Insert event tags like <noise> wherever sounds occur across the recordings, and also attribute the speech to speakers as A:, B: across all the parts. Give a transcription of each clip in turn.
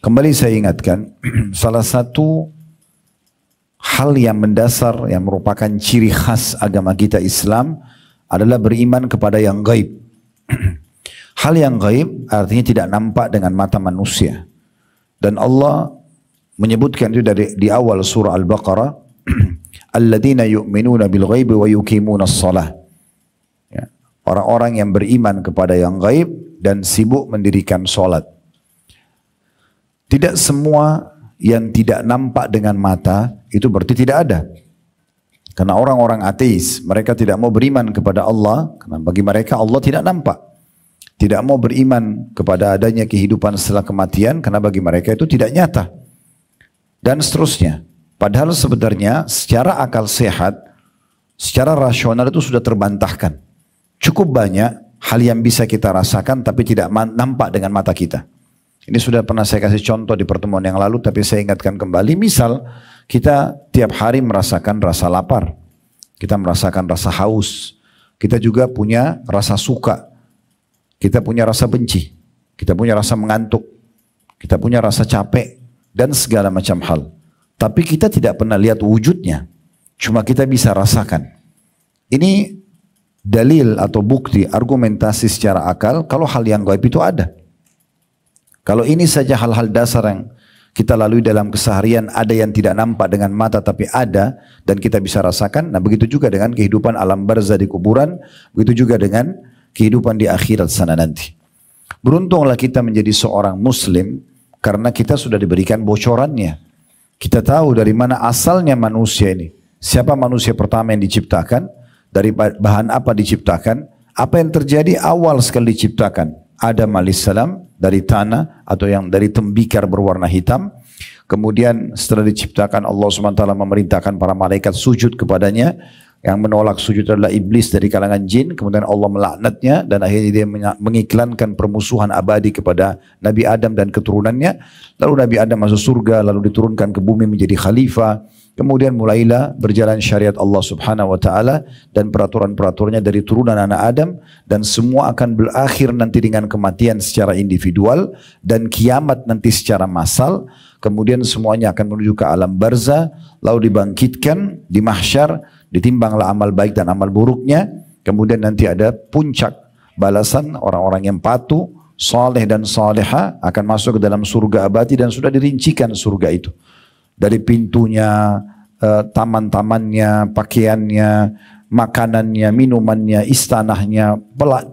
A: Kembali saya ingatkan, <clears throat> salah satu hal yang mendasar yang merupakan ciri khas agama kita Islam adalah beriman kepada yang gaib. <clears throat> hal yang gaib artinya tidak nampak dengan mata manusia. Dan Allah menyebutkan itu dari di awal surah Al-Baqarah, <clears throat> "Alladzina yu'minuna bil ghaibi wa yuqimuna shalah ya. Orang-orang yang beriman kepada yang gaib dan sibuk mendirikan solat. Tidak semua yang tidak nampak dengan mata itu berarti tidak ada. Karena orang-orang ateis, mereka tidak mau beriman kepada Allah, karena bagi mereka Allah tidak nampak. Tidak mau beriman kepada adanya kehidupan setelah kematian, karena bagi mereka itu tidak nyata. Dan seterusnya. Padahal sebenarnya secara akal sehat, secara rasional itu sudah terbantahkan. Cukup banyak hal yang bisa kita rasakan tapi tidak nampak dengan mata kita. Ini sudah pernah saya kasih contoh di pertemuan yang lalu tapi saya ingatkan kembali. Misal kita tiap hari merasakan rasa lapar. Kita merasakan rasa haus. Kita juga punya rasa suka. Kita punya rasa benci. Kita punya rasa mengantuk. Kita punya rasa capek dan segala macam hal. Tapi kita tidak pernah lihat wujudnya. Cuma kita bisa rasakan. Ini dalil atau bukti argumentasi secara akal kalau hal yang gaib itu ada. Kalau ini saja hal-hal dasar yang kita lalui dalam keseharian ada yang tidak nampak dengan mata tapi ada dan kita bisa rasakan. Nah begitu juga dengan kehidupan alam barzah di kuburan, begitu juga dengan kehidupan di akhirat sana nanti. Beruntunglah kita menjadi seorang muslim karena kita sudah diberikan bocorannya. Kita tahu dari mana asalnya manusia ini. Siapa manusia pertama yang diciptakan, dari bahan apa diciptakan, apa yang terjadi awal sekali diciptakan. Adam alaihissalam dari tanah atau yang dari tembikar berwarna hitam. Kemudian setelah diciptakan Allah SWT memerintahkan para malaikat sujud kepadanya. Yang menolak sujud adalah iblis dari kalangan jin. Kemudian Allah melaknatnya dan akhirnya dia mengiklankan permusuhan abadi kepada Nabi Adam dan keturunannya. Lalu Nabi Adam masuk surga lalu diturunkan ke bumi menjadi khalifah. Kemudian mulailah berjalan syariat Allah subhanahu wa ta'ala dan peraturan-peraturannya dari turunan anak Adam dan semua akan berakhir nanti dengan kematian secara individual dan kiamat nanti secara massal. Kemudian semuanya akan menuju ke alam barza lalu dibangkitkan di mahsyar ditimbanglah amal baik dan amal buruknya. Kemudian nanti ada puncak balasan orang-orang yang patuh, soleh dan soleha akan masuk ke dalam surga abadi dan sudah dirincikan surga itu. Dari pintunya, eh, taman-tamannya, pakaiannya, makanannya, minumannya, istanahnya,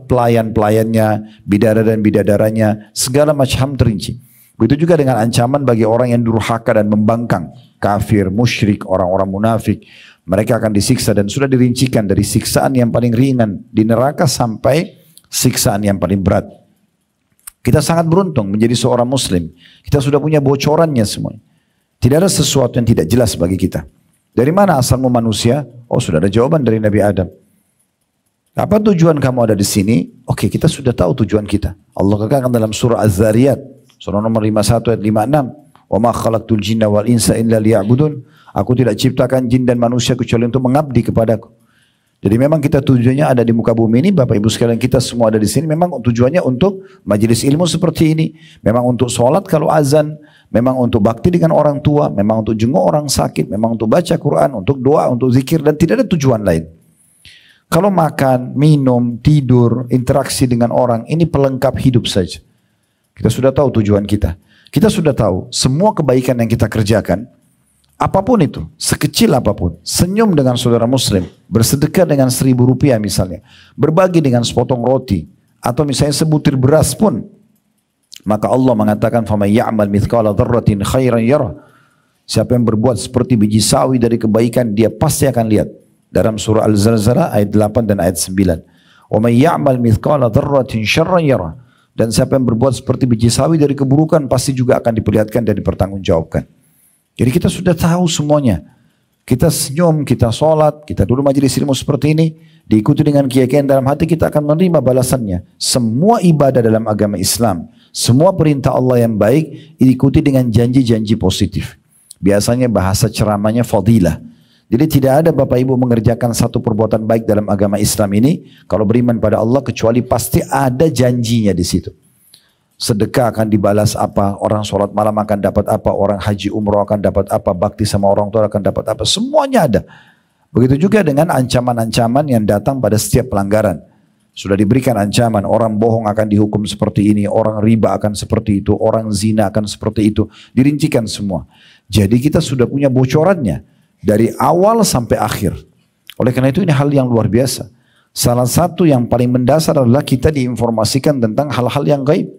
A: pelayan-pelayannya, bidara dan bidadaranya, segala macam terinci. Begitu juga dengan ancaman bagi orang yang durhaka dan membangkang, kafir, musyrik, orang-orang munafik. Mereka akan disiksa dan sudah dirincikan dari siksaan yang paling ringan di neraka sampai siksaan yang paling berat. Kita sangat beruntung menjadi seorang muslim. Kita sudah punya bocorannya semuanya. Tidak ada sesuatu yang tidak jelas bagi kita. Dari mana asalmu manusia? Oh sudah ada jawaban dari Nabi Adam. Apa tujuan kamu ada di sini? Oke kita sudah tahu tujuan kita. Allah katakan dalam surah Az-Zariyat. Surah nomor 51 ayat 56. Wa ma khalaqtul jinna wal insa illa liya'budun. Aku tidak ciptakan jin dan manusia kecuali untuk mengabdi kepadaku. Jadi memang kita tujuannya ada di muka bumi ini, Bapak Ibu sekalian kita semua ada di sini memang tujuannya untuk majelis ilmu seperti ini. Memang untuk sholat kalau azan, memang untuk bakti dengan orang tua, memang untuk jenguk orang sakit, memang untuk baca Quran, untuk doa, untuk zikir dan tidak ada tujuan lain. Kalau makan, minum, tidur, interaksi dengan orang ini pelengkap hidup saja. Kita sudah tahu tujuan kita. Kita sudah tahu semua kebaikan yang kita kerjakan Apapun itu, sekecil apapun, senyum dengan saudara muslim, bersedekah dengan seribu rupiah misalnya, berbagi dengan sepotong roti, atau misalnya sebutir beras pun, maka Allah mengatakan, فَمَنْ يَعْمَلْ مِثْقَالَ ذَرَّةٍ خَيْرًا يَرَهُ Siapa yang berbuat seperti biji sawi dari kebaikan, dia pasti akan lihat. Dalam surah Al-Zalzalah ayat 8 dan ayat 9. وَمَنْ يَعْمَلْ مِثْقَالَ ذَرَّةٍ شَرًّا يَرَهُ Dan siapa yang berbuat seperti biji sawi dari keburukan, pasti juga akan diperlihatkan dan dipertanggungjawabkan. Jadi kita sudah tahu semuanya. Kita senyum, kita sholat, kita dulu majelis ilmu seperti ini, diikuti dengan keyakinan dalam hati kita akan menerima balasannya. Semua ibadah dalam agama Islam, semua perintah Allah yang baik diikuti dengan janji-janji positif. Biasanya bahasa ceramahnya fadilah. Jadi tidak ada Bapak Ibu mengerjakan satu perbuatan baik dalam agama Islam ini kalau beriman pada Allah kecuali pasti ada janjinya di situ. Sedekah akan dibalas apa, orang sholat malam akan dapat apa, orang haji umroh akan dapat apa, bakti sama orang tua akan dapat apa, semuanya ada. Begitu juga dengan ancaman-ancaman yang datang pada setiap pelanggaran. Sudah diberikan ancaman, orang bohong akan dihukum seperti ini, orang riba akan seperti itu, orang zina akan seperti itu. Dirincikan semua. Jadi kita sudah punya bocorannya dari awal sampai akhir. Oleh karena itu ini hal yang luar biasa. Salah satu yang paling mendasar adalah kita diinformasikan tentang hal-hal yang gaib.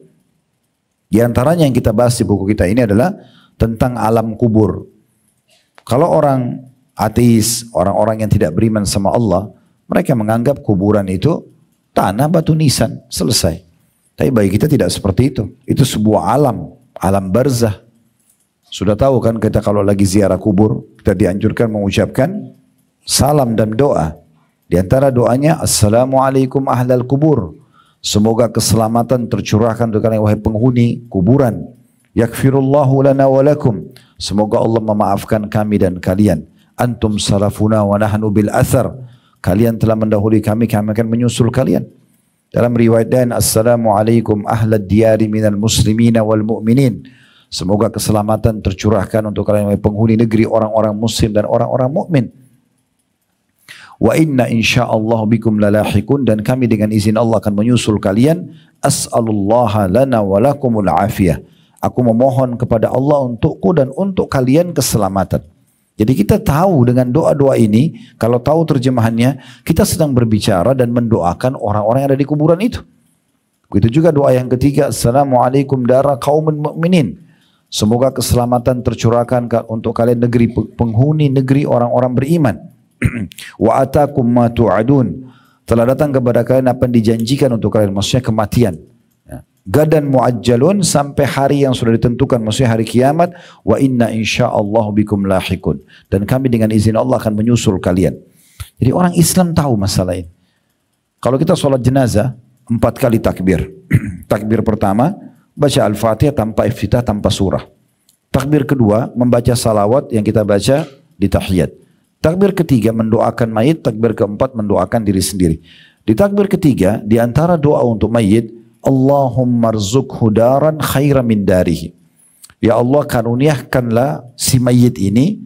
A: Di antaranya yang kita bahas di buku kita ini adalah tentang alam kubur. Kalau orang ateis, orang-orang yang tidak beriman sama Allah, mereka menganggap kuburan itu tanah batu nisan, selesai. Tapi bagi kita tidak seperti itu. Itu sebuah alam, alam barzah. Sudah tahu kan kita kalau lagi ziarah kubur, kita dianjurkan mengucapkan salam dan doa. Di antara doanya, Assalamualaikum ahlal kubur. Semoga keselamatan tercurahkan untuk kalian wahai penghuni kuburan. Yakfirullahu lana wa lakum. Semoga Allah memaafkan kami dan kalian. Antum salafuna wa nahnu bil athar. Kalian telah mendahului kami, kami akan menyusul kalian. Dalam riwayat lain, Assalamualaikum ahlad diyari minal muslimina wal mu'minin. Semoga keselamatan tercurahkan untuk kalian wahai penghuni negeri orang-orang muslim dan orang-orang mukmin. Wa inna insyaallah bikum lalahikun dan kami dengan izin Allah akan menyusul kalian. As'alullaha lana wa lakumul afiyah. Aku memohon kepada Allah untukku dan untuk kalian keselamatan. Jadi kita tahu dengan doa-doa ini, kalau tahu terjemahannya, kita sedang berbicara dan mendoakan orang-orang yang ada di kuburan itu. Begitu juga doa yang ketiga, Assalamualaikum dara kaumun mu'minin. Semoga keselamatan tercurahkan untuk kalian negeri penghuni negeri orang-orang beriman. <clears throat> wa atakum ma tu'adun telah datang kepada kalian apa yang dijanjikan untuk kalian maksudnya kematian ya. gadan muajjalun sampai hari yang sudah ditentukan maksudnya hari kiamat wa inna insyaallah bikum lahikun dan kami dengan izin Allah akan menyusul kalian jadi orang Islam tahu masalah ini kalau kita sholat jenazah empat kali takbir <clears throat> takbir pertama baca al-fatihah tanpa iftitah tanpa surah takbir kedua membaca salawat yang kita baca di tahiyat Takbir ketiga mendoakan mayit, takbir keempat mendoakan diri sendiri. Di takbir ketiga, di antara doa untuk mayit, Allahumma rzukhu daran khaira min darihi. Ya Allah karuniahkanlah si mayit ini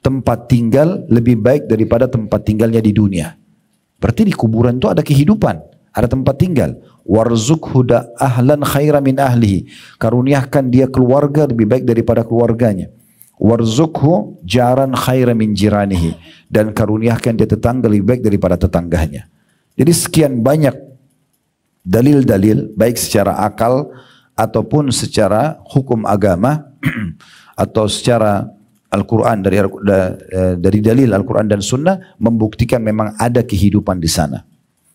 A: tempat tinggal lebih baik daripada tempat tinggalnya di dunia. Berarti di kuburan itu ada kehidupan, ada tempat tinggal. Warzuk huda ahlan khaira min ahlihi. Karuniahkan dia keluarga lebih baik daripada keluarganya warzukhu jaran khaira min jiranihi dan karuniakan dia tetangga lebih baik daripada tetangganya. Jadi sekian banyak dalil-dalil baik secara akal ataupun secara hukum agama <clears throat> atau secara Al-Quran dari, eh, dari dalil Al-Quran dan Sunnah membuktikan memang ada kehidupan di sana.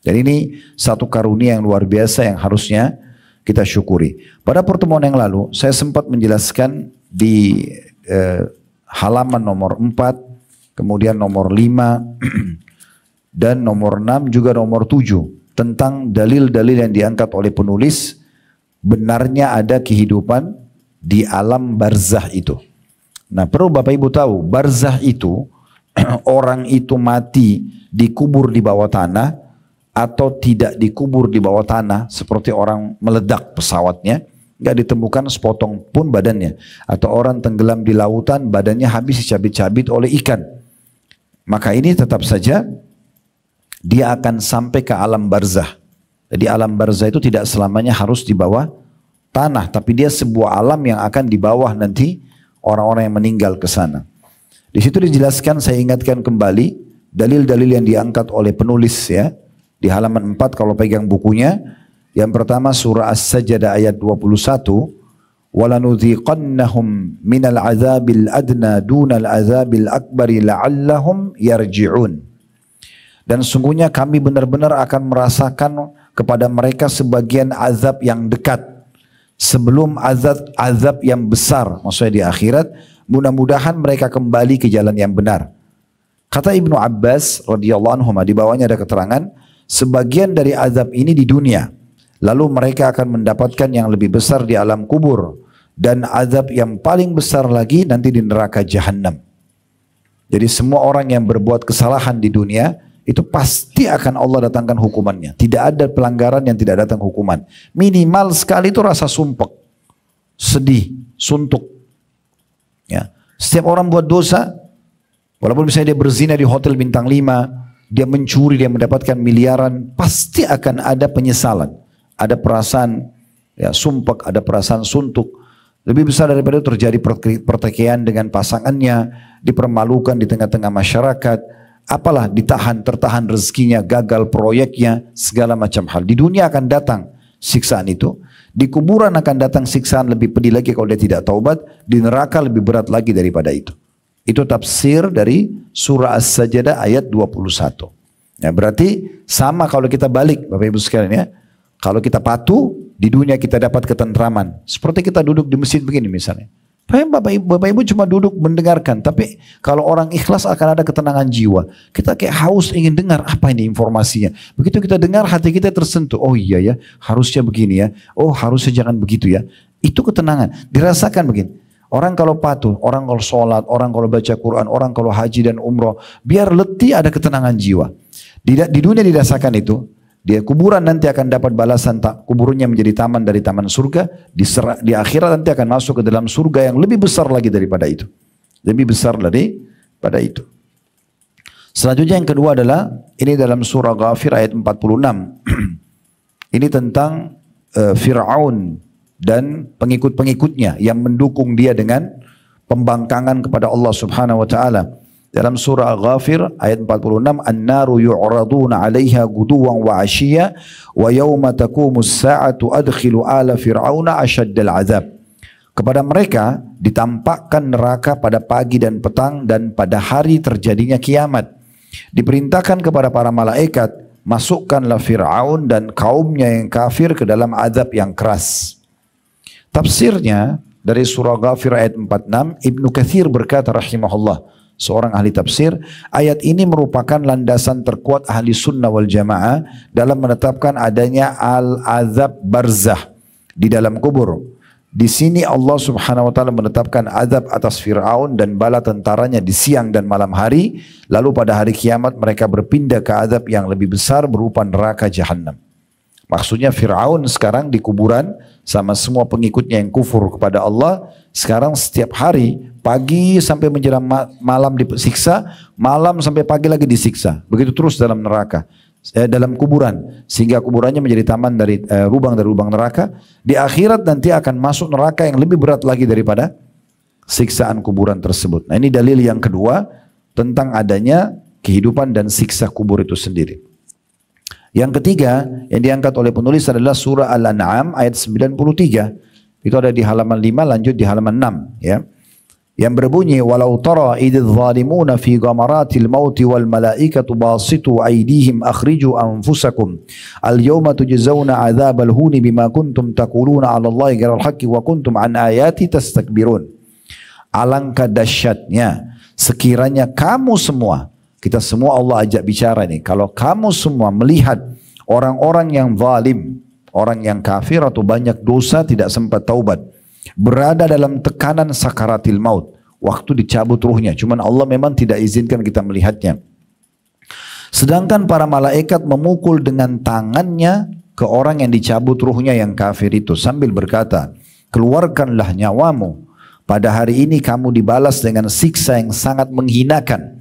A: Dan ini satu karunia yang luar biasa yang harusnya kita syukuri. Pada pertemuan yang lalu saya sempat menjelaskan di eh, halaman nomor 4, kemudian nomor 5 <clears throat> dan nomor 6 juga nomor 7 tentang dalil-dalil yang diangkat oleh penulis benarnya ada kehidupan di alam barzah itu. Nah, perlu Bapak Ibu tahu, barzah itu <clears throat> orang itu mati dikubur di bawah tanah atau tidak dikubur di bawah tanah seperti orang meledak pesawatnya nggak ditemukan sepotong pun badannya. Atau orang tenggelam di lautan, badannya habis dicabit-cabit oleh ikan. Maka ini tetap saja dia akan sampai ke alam barzah. Jadi alam barzah itu tidak selamanya harus di bawah tanah, tapi dia sebuah alam yang akan di bawah nanti orang-orang yang meninggal ke sana. Di situ dijelaskan, saya ingatkan kembali dalil-dalil yang diangkat oleh penulis ya di halaman 4 kalau pegang bukunya yang pertama surah As-Sajdah ayat 21. وَلَنُذِيقَنَّهُمْ مِنَ الْعَذَابِ الْأَدْنَى دُونَ الْعَذَابِ الْأَكْبَرِ لَعَلَّهُمْ يَرْجِعُونَ Dan sungguhnya kami benar-benar akan merasakan kepada mereka sebagian azab yang dekat. Sebelum azab, azab yang besar, maksudnya di akhirat, mudah-mudahan mereka kembali ke jalan yang benar. Kata Ibnu Abbas radhiyallahu anhu di bawahnya ada keterangan sebagian dari azab ini di dunia Lalu mereka akan mendapatkan yang lebih besar di alam kubur dan azab yang paling besar lagi nanti di neraka jahanam. Jadi semua orang yang berbuat kesalahan di dunia itu pasti akan Allah datangkan hukumannya. Tidak ada pelanggaran yang tidak datang hukuman. Minimal sekali itu rasa sumpek, sedih, suntuk. Ya. Setiap orang buat dosa, walaupun misalnya dia berzina di hotel bintang 5, dia mencuri, dia mendapatkan miliaran, pasti akan ada penyesalan ada perasaan ya sumpek, ada perasaan suntuk. Lebih besar daripada itu terjadi pertekian dengan pasangannya, dipermalukan di tengah-tengah masyarakat, apalah ditahan, tertahan rezekinya, gagal proyeknya, segala macam hal. Di dunia akan datang siksaan itu. Di kuburan akan datang siksaan lebih pedih lagi kalau dia tidak taubat. Di neraka lebih berat lagi daripada itu. Itu tafsir dari surah As-Sajdah ayat 21. Ya, berarti sama kalau kita balik Bapak Ibu sekalian ya. Kalau kita patuh, di dunia kita dapat ketentraman. Seperti kita duduk di masjid begini misalnya. Paham Bapak Ibu, Bapak Ibu cuma duduk mendengarkan, tapi kalau orang ikhlas akan ada ketenangan jiwa. Kita kayak haus ingin dengar apa ini informasinya. Begitu kita dengar hati kita tersentuh. Oh iya ya, harusnya begini ya. Oh harusnya jangan begitu ya. Itu ketenangan, dirasakan begini. Orang kalau patuh, orang kalau sholat, orang kalau baca Quran, orang kalau haji dan umroh, biar letih ada ketenangan jiwa. Di, di dunia dirasakan itu, dia kuburan nanti akan dapat balasan tak kuburnya menjadi taman dari taman surga. Di, di akhirat nanti akan masuk ke dalam surga yang lebih besar lagi daripada itu. Lebih besar pada itu. Selanjutnya yang kedua adalah ini dalam surah Ghafir ayat 46. <clears throat> ini tentang uh, Fir'aun dan pengikut-pengikutnya yang mendukung dia dengan pembangkangan kepada Allah Subhanahu wa taala. Dalam surah Ghafir ayat 46, "An-naru yu'raduna 'alaiha guduwan wa 'ashiya wa yauma taqumu as-sa'atu adkhilu ala fir'auna ashaddal 'adzab." Kepada mereka ditampakkan neraka pada pagi dan petang dan pada hari terjadinya kiamat. Diperintahkan kepada para malaikat, masukkanlah Fir'aun dan kaumnya yang kafir ke dalam azab yang keras. Tafsirnya dari surah Ghafir ayat 46, Ibnu Kathir berkata rahimahullah, seorang ahli tafsir, ayat ini merupakan landasan terkuat ahli sunnah wal jamaah dalam menetapkan adanya al-azab barzah di dalam kubur. Di sini Allah subhanahu wa ta'ala menetapkan azab atas Fir'aun dan bala tentaranya di siang dan malam hari. Lalu pada hari kiamat mereka berpindah ke azab yang lebih besar berupa neraka jahannam. Maksudnya Fir'aun sekarang di kuburan sama semua pengikutnya yang kufur kepada Allah. Sekarang setiap hari, pagi sampai menjelang malam disiksa, malam sampai pagi lagi disiksa. Begitu terus dalam neraka, eh, dalam kuburan. Sehingga kuburannya menjadi taman dari eh, rubang dari lubang neraka. Di akhirat nanti akan masuk neraka yang lebih berat lagi daripada siksaan kuburan tersebut. Nah ini dalil yang kedua tentang adanya kehidupan dan siksa kubur itu sendiri. Yang ketiga yang diangkat oleh penulis adalah surah Al-An'am ayat 93. Itu ada di halaman 5 lanjut di halaman 6 ya. Yang berbunyi walau tara idz zalimuna fi ghamaratil maut wal malaikatu basitu aydihim akhriju anfusakum al yawma tujzauna adzabal huni bima kuntum taquluna 'ala Allahi ghairal haqqi wa kuntum an ayati tastakbirun. Alangkah dahsyatnya sekiranya kamu semua kita semua Allah ajak bicara nih. Kalau kamu semua melihat orang-orang yang zalim, orang yang kafir atau banyak dosa tidak sempat taubat, berada dalam tekanan sakaratil maut, waktu dicabut ruhnya. Cuman Allah memang tidak izinkan kita melihatnya. Sedangkan para malaikat memukul dengan tangannya ke orang yang dicabut ruhnya yang kafir itu sambil berkata, "Keluarkanlah nyawamu. Pada hari ini kamu dibalas dengan siksa yang sangat menghinakan."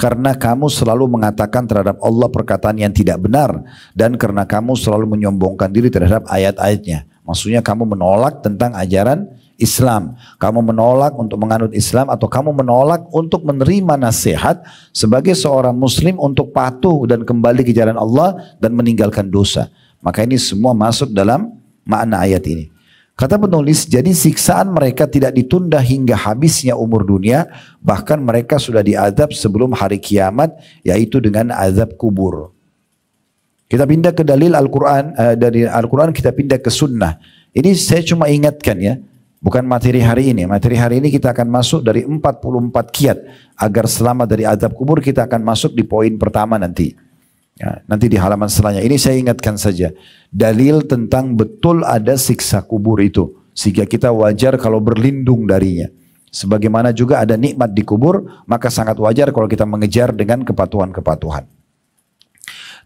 A: Karena kamu selalu mengatakan terhadap Allah perkataan yang tidak benar. Dan karena kamu selalu menyombongkan diri terhadap ayat-ayatnya. Maksudnya kamu menolak tentang ajaran Islam. Kamu menolak untuk menganut Islam atau kamu menolak untuk menerima nasihat sebagai seorang muslim untuk patuh dan kembali ke jalan Allah dan meninggalkan dosa. Maka ini semua masuk dalam makna ayat ini. Kata penulis, jadi siksaan mereka tidak ditunda hingga habisnya umur dunia, bahkan mereka sudah diadab sebelum hari kiamat, yaitu dengan azab kubur. Kita pindah ke dalil Al-Quran, eh, dari Al-Quran kita pindah ke sunnah. Ini saya cuma ingatkan ya, bukan materi hari ini. Materi hari ini kita akan masuk dari 44 kiat, agar selamat dari azab kubur kita akan masuk di poin pertama nanti. Ya, nanti di halaman selanjutnya Ini saya ingatkan saja. Dalil tentang betul ada siksa kubur itu. Sehingga kita wajar kalau berlindung darinya. Sebagaimana juga ada nikmat di kubur, maka sangat wajar kalau kita mengejar dengan kepatuhan-kepatuhan.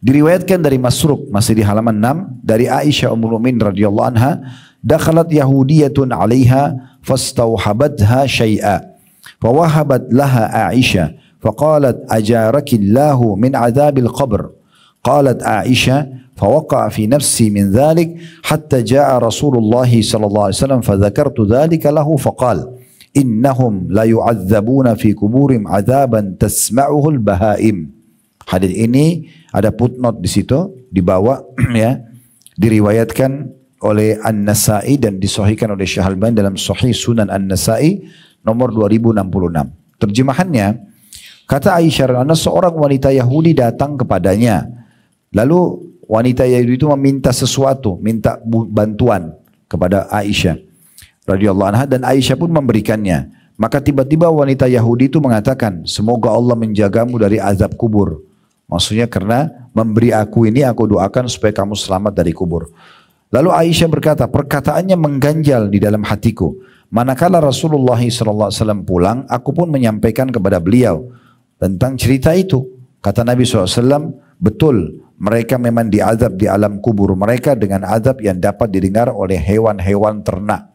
A: Diriwayatkan dari Masruq masih di halaman 6 dari Aisyah Ummul Mukminin radhiyallahu anha, dakhalat yahudiyatun 'alaiha fastawhabatha syai'a. Fawahabat laha Aisyah فقالت أجارك الله من عذاب القبر Qalat Aisyah فوقع في نفسي من ذلك حتى جاء رسول الله صلى الله عليه وسلم فذكرت ذلك له فقال إنهم لا يعذبون في كبورهم عذابا تسمعه البهائم Hadis ini ada footnote di situ dibawa <clears throat> ya diriwayatkan oleh An-Nasa'i dan disohikan oleh Syekh Albani dalam Sahih Sunan An-Nasa'i nomor 2066. Terjemahannya kata Aisyah seorang wanita Yahudi datang kepadanya Lalu wanita Yahudi itu meminta sesuatu, minta bantuan kepada Aisyah radhiyallahu anha dan Aisyah pun memberikannya. Maka tiba-tiba wanita Yahudi itu mengatakan, semoga Allah menjagamu dari azab kubur. Maksudnya karena memberi aku ini aku doakan supaya kamu selamat dari kubur. Lalu Aisyah berkata, perkataannya mengganjal di dalam hatiku. Manakala Rasulullah SAW pulang, aku pun menyampaikan kepada beliau tentang cerita itu. Kata Nabi SAW, betul mereka memang diazab di alam kubur mereka dengan azab yang dapat didengar oleh hewan-hewan ternak.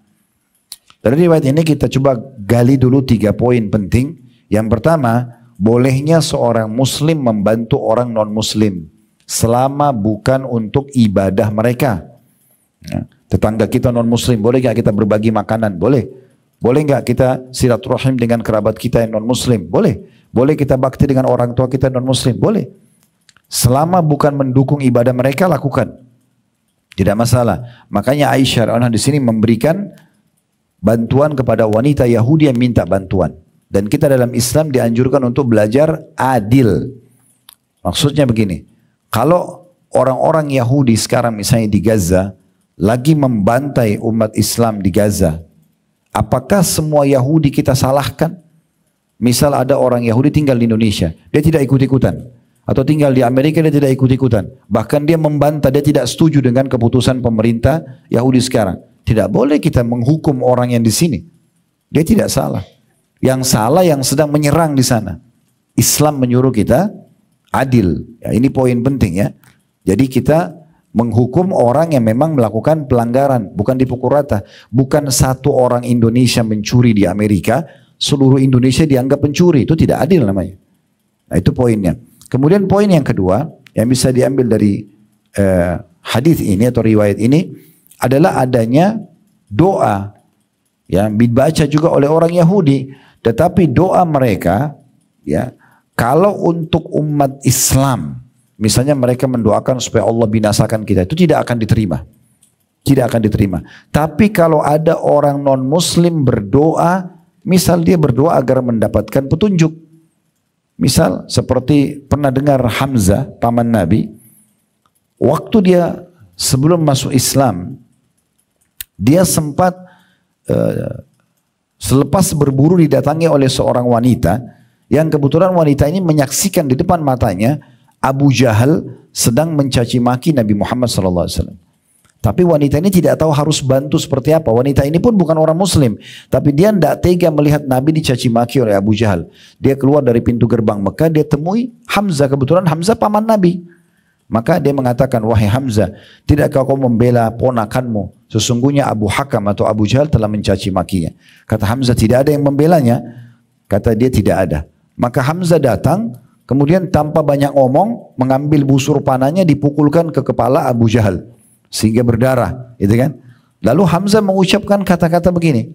A: Dari riwayat ini kita coba gali dulu tiga poin penting. Yang pertama, bolehnya seorang muslim membantu orang non-muslim selama bukan untuk ibadah mereka. Ya, tetangga kita non-muslim, boleh gak kita berbagi makanan? Boleh. Boleh gak kita silaturahim dengan kerabat kita yang non-muslim? Boleh. Boleh kita bakti dengan orang tua kita non-muslim? Boleh. Selama bukan mendukung ibadah mereka lakukan. Tidak masalah. Makanya Aisyah Allah di sini memberikan bantuan kepada wanita Yahudi yang minta bantuan. Dan kita dalam Islam dianjurkan untuk belajar adil. Maksudnya begini, kalau orang-orang Yahudi sekarang misalnya di Gaza lagi membantai umat Islam di Gaza, apakah semua Yahudi kita salahkan? Misal ada orang Yahudi tinggal di Indonesia, dia tidak ikut-ikutan atau tinggal di Amerika dia tidak ikut-ikutan. Bahkan dia membantah, dia tidak setuju dengan keputusan pemerintah Yahudi sekarang. Tidak boleh kita menghukum orang yang di sini. Dia tidak salah. Yang salah yang sedang menyerang di sana. Islam menyuruh kita adil. Ya, ini poin penting ya. Jadi kita menghukum orang yang memang melakukan pelanggaran, bukan dipukul rata. Bukan satu orang Indonesia mencuri di Amerika, seluruh Indonesia dianggap pencuri. Itu tidak adil namanya. Nah itu poinnya. Kemudian poin yang kedua yang bisa diambil dari uh, hadis ini atau riwayat ini adalah adanya doa yang dibaca juga oleh orang Yahudi tetapi doa mereka ya kalau untuk umat Islam misalnya mereka mendoakan supaya Allah binasakan kita itu tidak akan diterima tidak akan diterima tapi kalau ada orang non muslim berdoa misal dia berdoa agar mendapatkan petunjuk Misal seperti pernah dengar Hamzah, paman Nabi, waktu dia sebelum masuk Islam, dia sempat uh, selepas berburu didatangi oleh seorang wanita yang kebetulan wanita ini menyaksikan di depan matanya Abu Jahal sedang mencaci maki Nabi Muhammad SAW. Tapi wanita ini tidak tahu harus bantu seperti apa. Wanita ini pun bukan orang muslim. Tapi dia tidak tega melihat Nabi dicaci maki oleh Abu Jahal. Dia keluar dari pintu gerbang Mekah, dia temui Hamzah. Kebetulan Hamzah paman Nabi. Maka dia mengatakan, wahai Hamzah, tidakkah kau membela ponakanmu? Sesungguhnya Abu Hakam atau Abu Jahal telah mencaci makinya. Kata Hamzah, tidak ada yang membelanya. Kata dia, tidak ada. Maka Hamzah datang, kemudian tanpa banyak omong, mengambil busur panahnya dipukulkan ke kepala Abu Jahal sehingga berdarah, gitu kan? Lalu Hamzah mengucapkan kata-kata begini,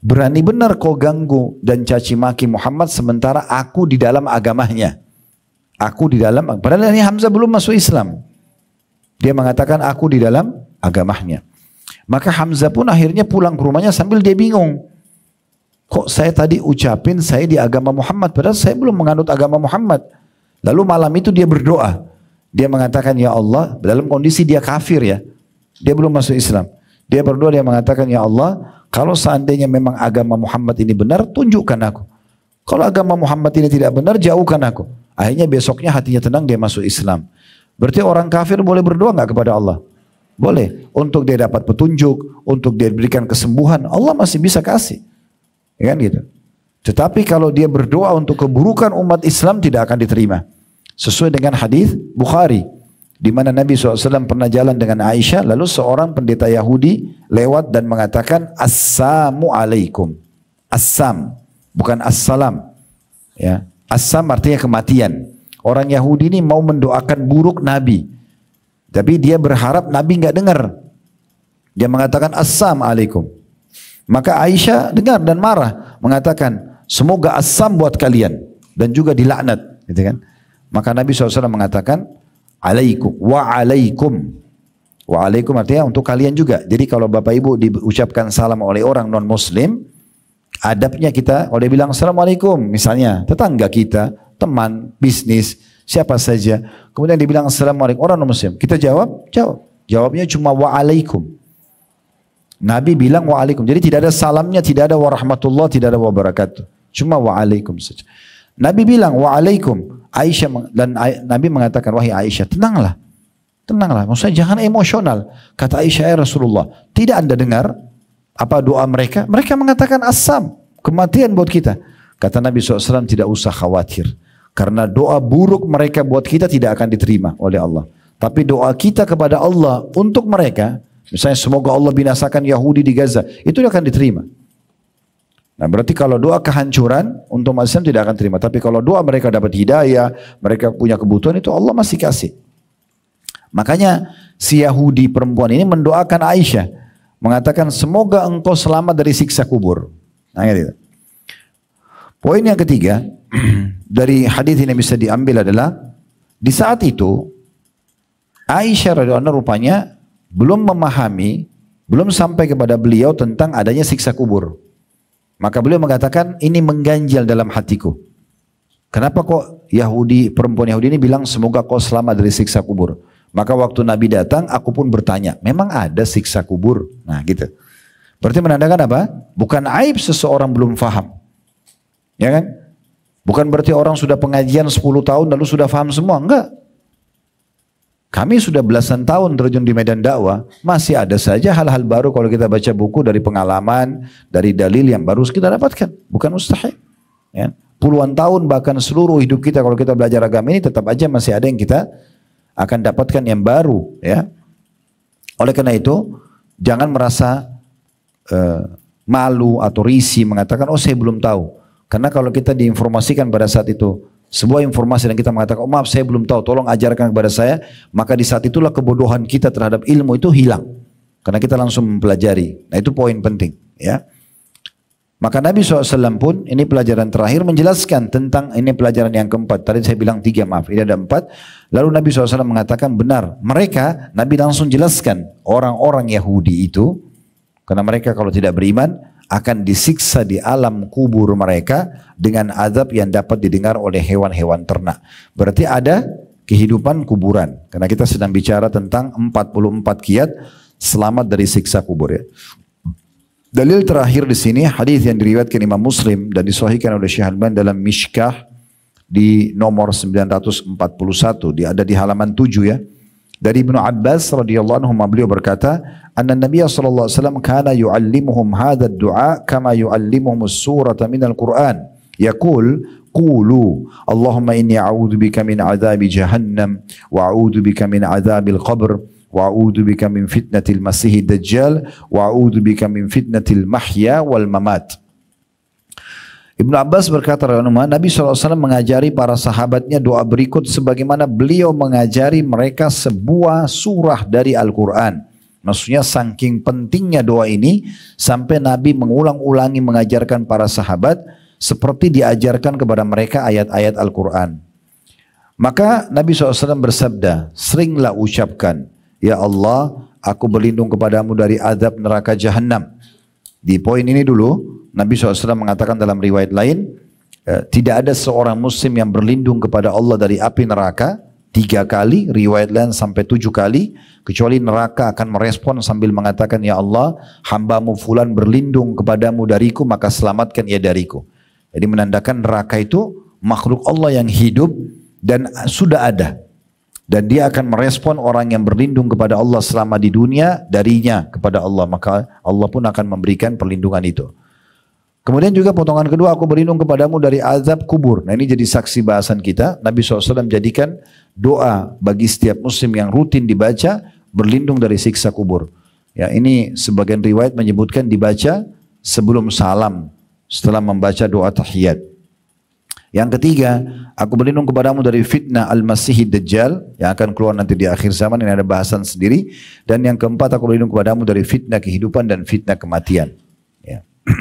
A: berani benar kau ganggu dan caci maki Muhammad sementara aku di dalam agamanya. Aku di dalam, padahal ini Hamzah belum masuk Islam. Dia mengatakan aku di dalam agamanya. Maka Hamzah pun akhirnya pulang ke rumahnya sambil dia bingung. Kok saya tadi ucapin saya di agama Muhammad padahal saya belum menganut agama Muhammad. Lalu malam itu dia berdoa. Dia mengatakan ya Allah dalam kondisi dia kafir ya. Dia belum masuk Islam. Dia berdoa dia mengatakan ya Allah kalau seandainya memang agama Muhammad ini benar tunjukkan aku. Kalau agama Muhammad ini tidak benar jauhkan aku. Akhirnya besoknya hatinya tenang dia masuk Islam. Berarti orang kafir boleh berdoa nggak kepada Allah? Boleh. Untuk dia dapat petunjuk, untuk dia diberikan kesembuhan, Allah masih bisa kasih. Ya kan gitu. Tetapi kalau dia berdoa untuk keburukan umat Islam tidak akan diterima. Sesuai dengan hadis Bukhari di mana Nabi SAW pernah jalan dengan Aisyah, lalu seorang pendeta Yahudi lewat dan mengatakan, Assamu alaikum. Assam, bukan assalam. Ya. Assam artinya kematian. Orang Yahudi ini mau mendoakan buruk Nabi. Tapi dia berharap Nabi nggak dengar. Dia mengatakan assam alaikum. Maka Aisyah dengar dan marah mengatakan semoga assam buat kalian dan juga dilaknat, gitu kan? Maka Nabi SAW mengatakan alaikum wa alaikum. Wa alaikum artinya untuk kalian juga. Jadi kalau Bapak Ibu diucapkan salam oleh orang non muslim, adabnya kita oleh bilang assalamualaikum misalnya tetangga kita, teman, bisnis, siapa saja. Kemudian dibilang assalamualaikum orang non muslim. Kita jawab, jawab. Jawabnya cuma wa alaikum. Nabi bilang wa alaikum. Jadi tidak ada salamnya, tidak ada warahmatullah, tidak ada wabarakatuh. Cuma wa alaikum saja. Nabi bilang waalaikum. Aisyah dan Nabi mengatakan wahai Aisyah tenanglah. Tenanglah, maksudnya jangan emosional. Kata Aisyah ya Rasulullah, tidak Anda dengar apa doa mereka? Mereka mengatakan asam, kematian buat kita. Kata Nabi SAW tidak usah khawatir. Karena doa buruk mereka buat kita tidak akan diterima oleh Allah. Tapi doa kita kepada Allah untuk mereka, misalnya semoga Allah binasakan Yahudi di Gaza, itu akan diterima. Nah berarti kalau doa kehancuran untuk Islam tidak akan terima. Tapi kalau doa mereka dapat hidayah, mereka punya kebutuhan itu Allah masih kasih. Makanya si Yahudi perempuan ini mendoakan Aisyah. Mengatakan semoga engkau selamat dari siksa kubur. Nah gitu. Poin yang ketiga <clears throat> dari hadis ini bisa diambil adalah di saat itu Aisyah radhiyallahu anha rupanya belum memahami, belum sampai kepada beliau tentang adanya siksa kubur. Maka beliau mengatakan ini mengganjal dalam hatiku. Kenapa kok Yahudi perempuan Yahudi ini bilang semoga kau selamat dari siksa kubur? Maka waktu Nabi datang aku pun bertanya, memang ada siksa kubur? Nah gitu. Berarti menandakan apa? Bukan aib seseorang belum faham. Ya kan? Bukan berarti orang sudah pengajian 10 tahun lalu sudah faham semua. Enggak. Kami sudah belasan tahun terjun di medan dakwah, masih ada saja hal-hal baru kalau kita baca buku dari pengalaman, dari dalil yang baru kita dapatkan. Bukan mustahil. Ya. Puluhan tahun bahkan seluruh hidup kita kalau kita belajar agama ini tetap aja masih ada yang kita akan dapatkan yang baru. Ya. Oleh karena itu, jangan merasa uh, malu atau risih mengatakan, oh saya belum tahu. Karena kalau kita diinformasikan pada saat itu, sebuah informasi dan kita mengatakan, oh, maaf saya belum tahu, tolong ajarkan kepada saya. Maka di saat itulah kebodohan kita terhadap ilmu itu hilang. Karena kita langsung mempelajari. Nah itu poin penting. ya. Maka Nabi SAW pun, ini pelajaran terakhir menjelaskan tentang, ini pelajaran yang keempat. Tadi saya bilang tiga, maaf. Ini ada empat. Lalu Nabi SAW mengatakan, benar. Mereka, Nabi langsung jelaskan, orang-orang Yahudi itu, karena mereka kalau tidak beriman, akan disiksa di alam kubur mereka dengan azab yang dapat didengar oleh hewan-hewan ternak. Berarti ada kehidupan kuburan. Karena kita sedang bicara tentang 44 kiat selamat dari siksa kubur ya. Dalil terakhir di sini hadis yang diriwayatkan Imam Muslim dan disahihkan oleh Syekh Al-Albani dalam Mishkah di nomor 941 di ada di halaman 7 ya. Dari Ibnu Abbas radhiyallahu anhu beliau berkata, "Anna Nabi sallallahu alaihi wasallam kana yuallimuhum hadha ad-du'a kama yuallimuhum as-surata min al-Qur'an." Yaqul, "Qulu, Allahumma inni a'udzu bika min 'adzabi jahannam wa a'udzu bika min 'adzabil qabr." وأعوذ بك من فتنة المسيح الدجال وأعوذ بك من فتنة المحيا والممات Ibnu Abbas berkata, Nabi SAW mengajari para sahabatnya doa berikut sebagaimana beliau mengajari mereka sebuah surah dari Al-Quran. Maksudnya saking pentingnya doa ini sampai Nabi mengulang-ulangi mengajarkan para sahabat seperti diajarkan kepada mereka ayat-ayat Al-Quran. Maka Nabi SAW bersabda, seringlah ucapkan, Ya Allah, aku berlindung kepadamu dari adab neraka Jahannam di poin ini dulu, Nabi SAW mengatakan dalam riwayat lain, eh, tidak ada seorang muslim yang berlindung kepada Allah dari api neraka tiga kali, riwayat lain sampai tujuh kali, kecuali neraka akan merespon sambil mengatakan, Ya Allah, hambamu fulan berlindung kepadamu dariku, maka selamatkan ia dariku. Jadi menandakan neraka itu makhluk Allah yang hidup dan sudah ada dan dia akan merespon orang yang berlindung kepada Allah selama di dunia darinya kepada Allah maka Allah pun akan memberikan perlindungan itu kemudian juga potongan kedua aku berlindung kepadamu dari azab kubur nah ini jadi saksi bahasan kita Nabi SAW jadikan doa bagi setiap muslim yang rutin dibaca berlindung dari siksa kubur ya ini sebagian riwayat menyebutkan dibaca sebelum salam setelah membaca doa tahiyat yang ketiga, aku berlindung kepadamu dari fitnah Al-Masih Dajjal yang akan keluar nanti di akhir zaman ini ada bahasan sendiri. Dan yang keempat, aku berlindung kepadamu dari fitnah kehidupan dan fitnah kematian. Ya. <clears throat>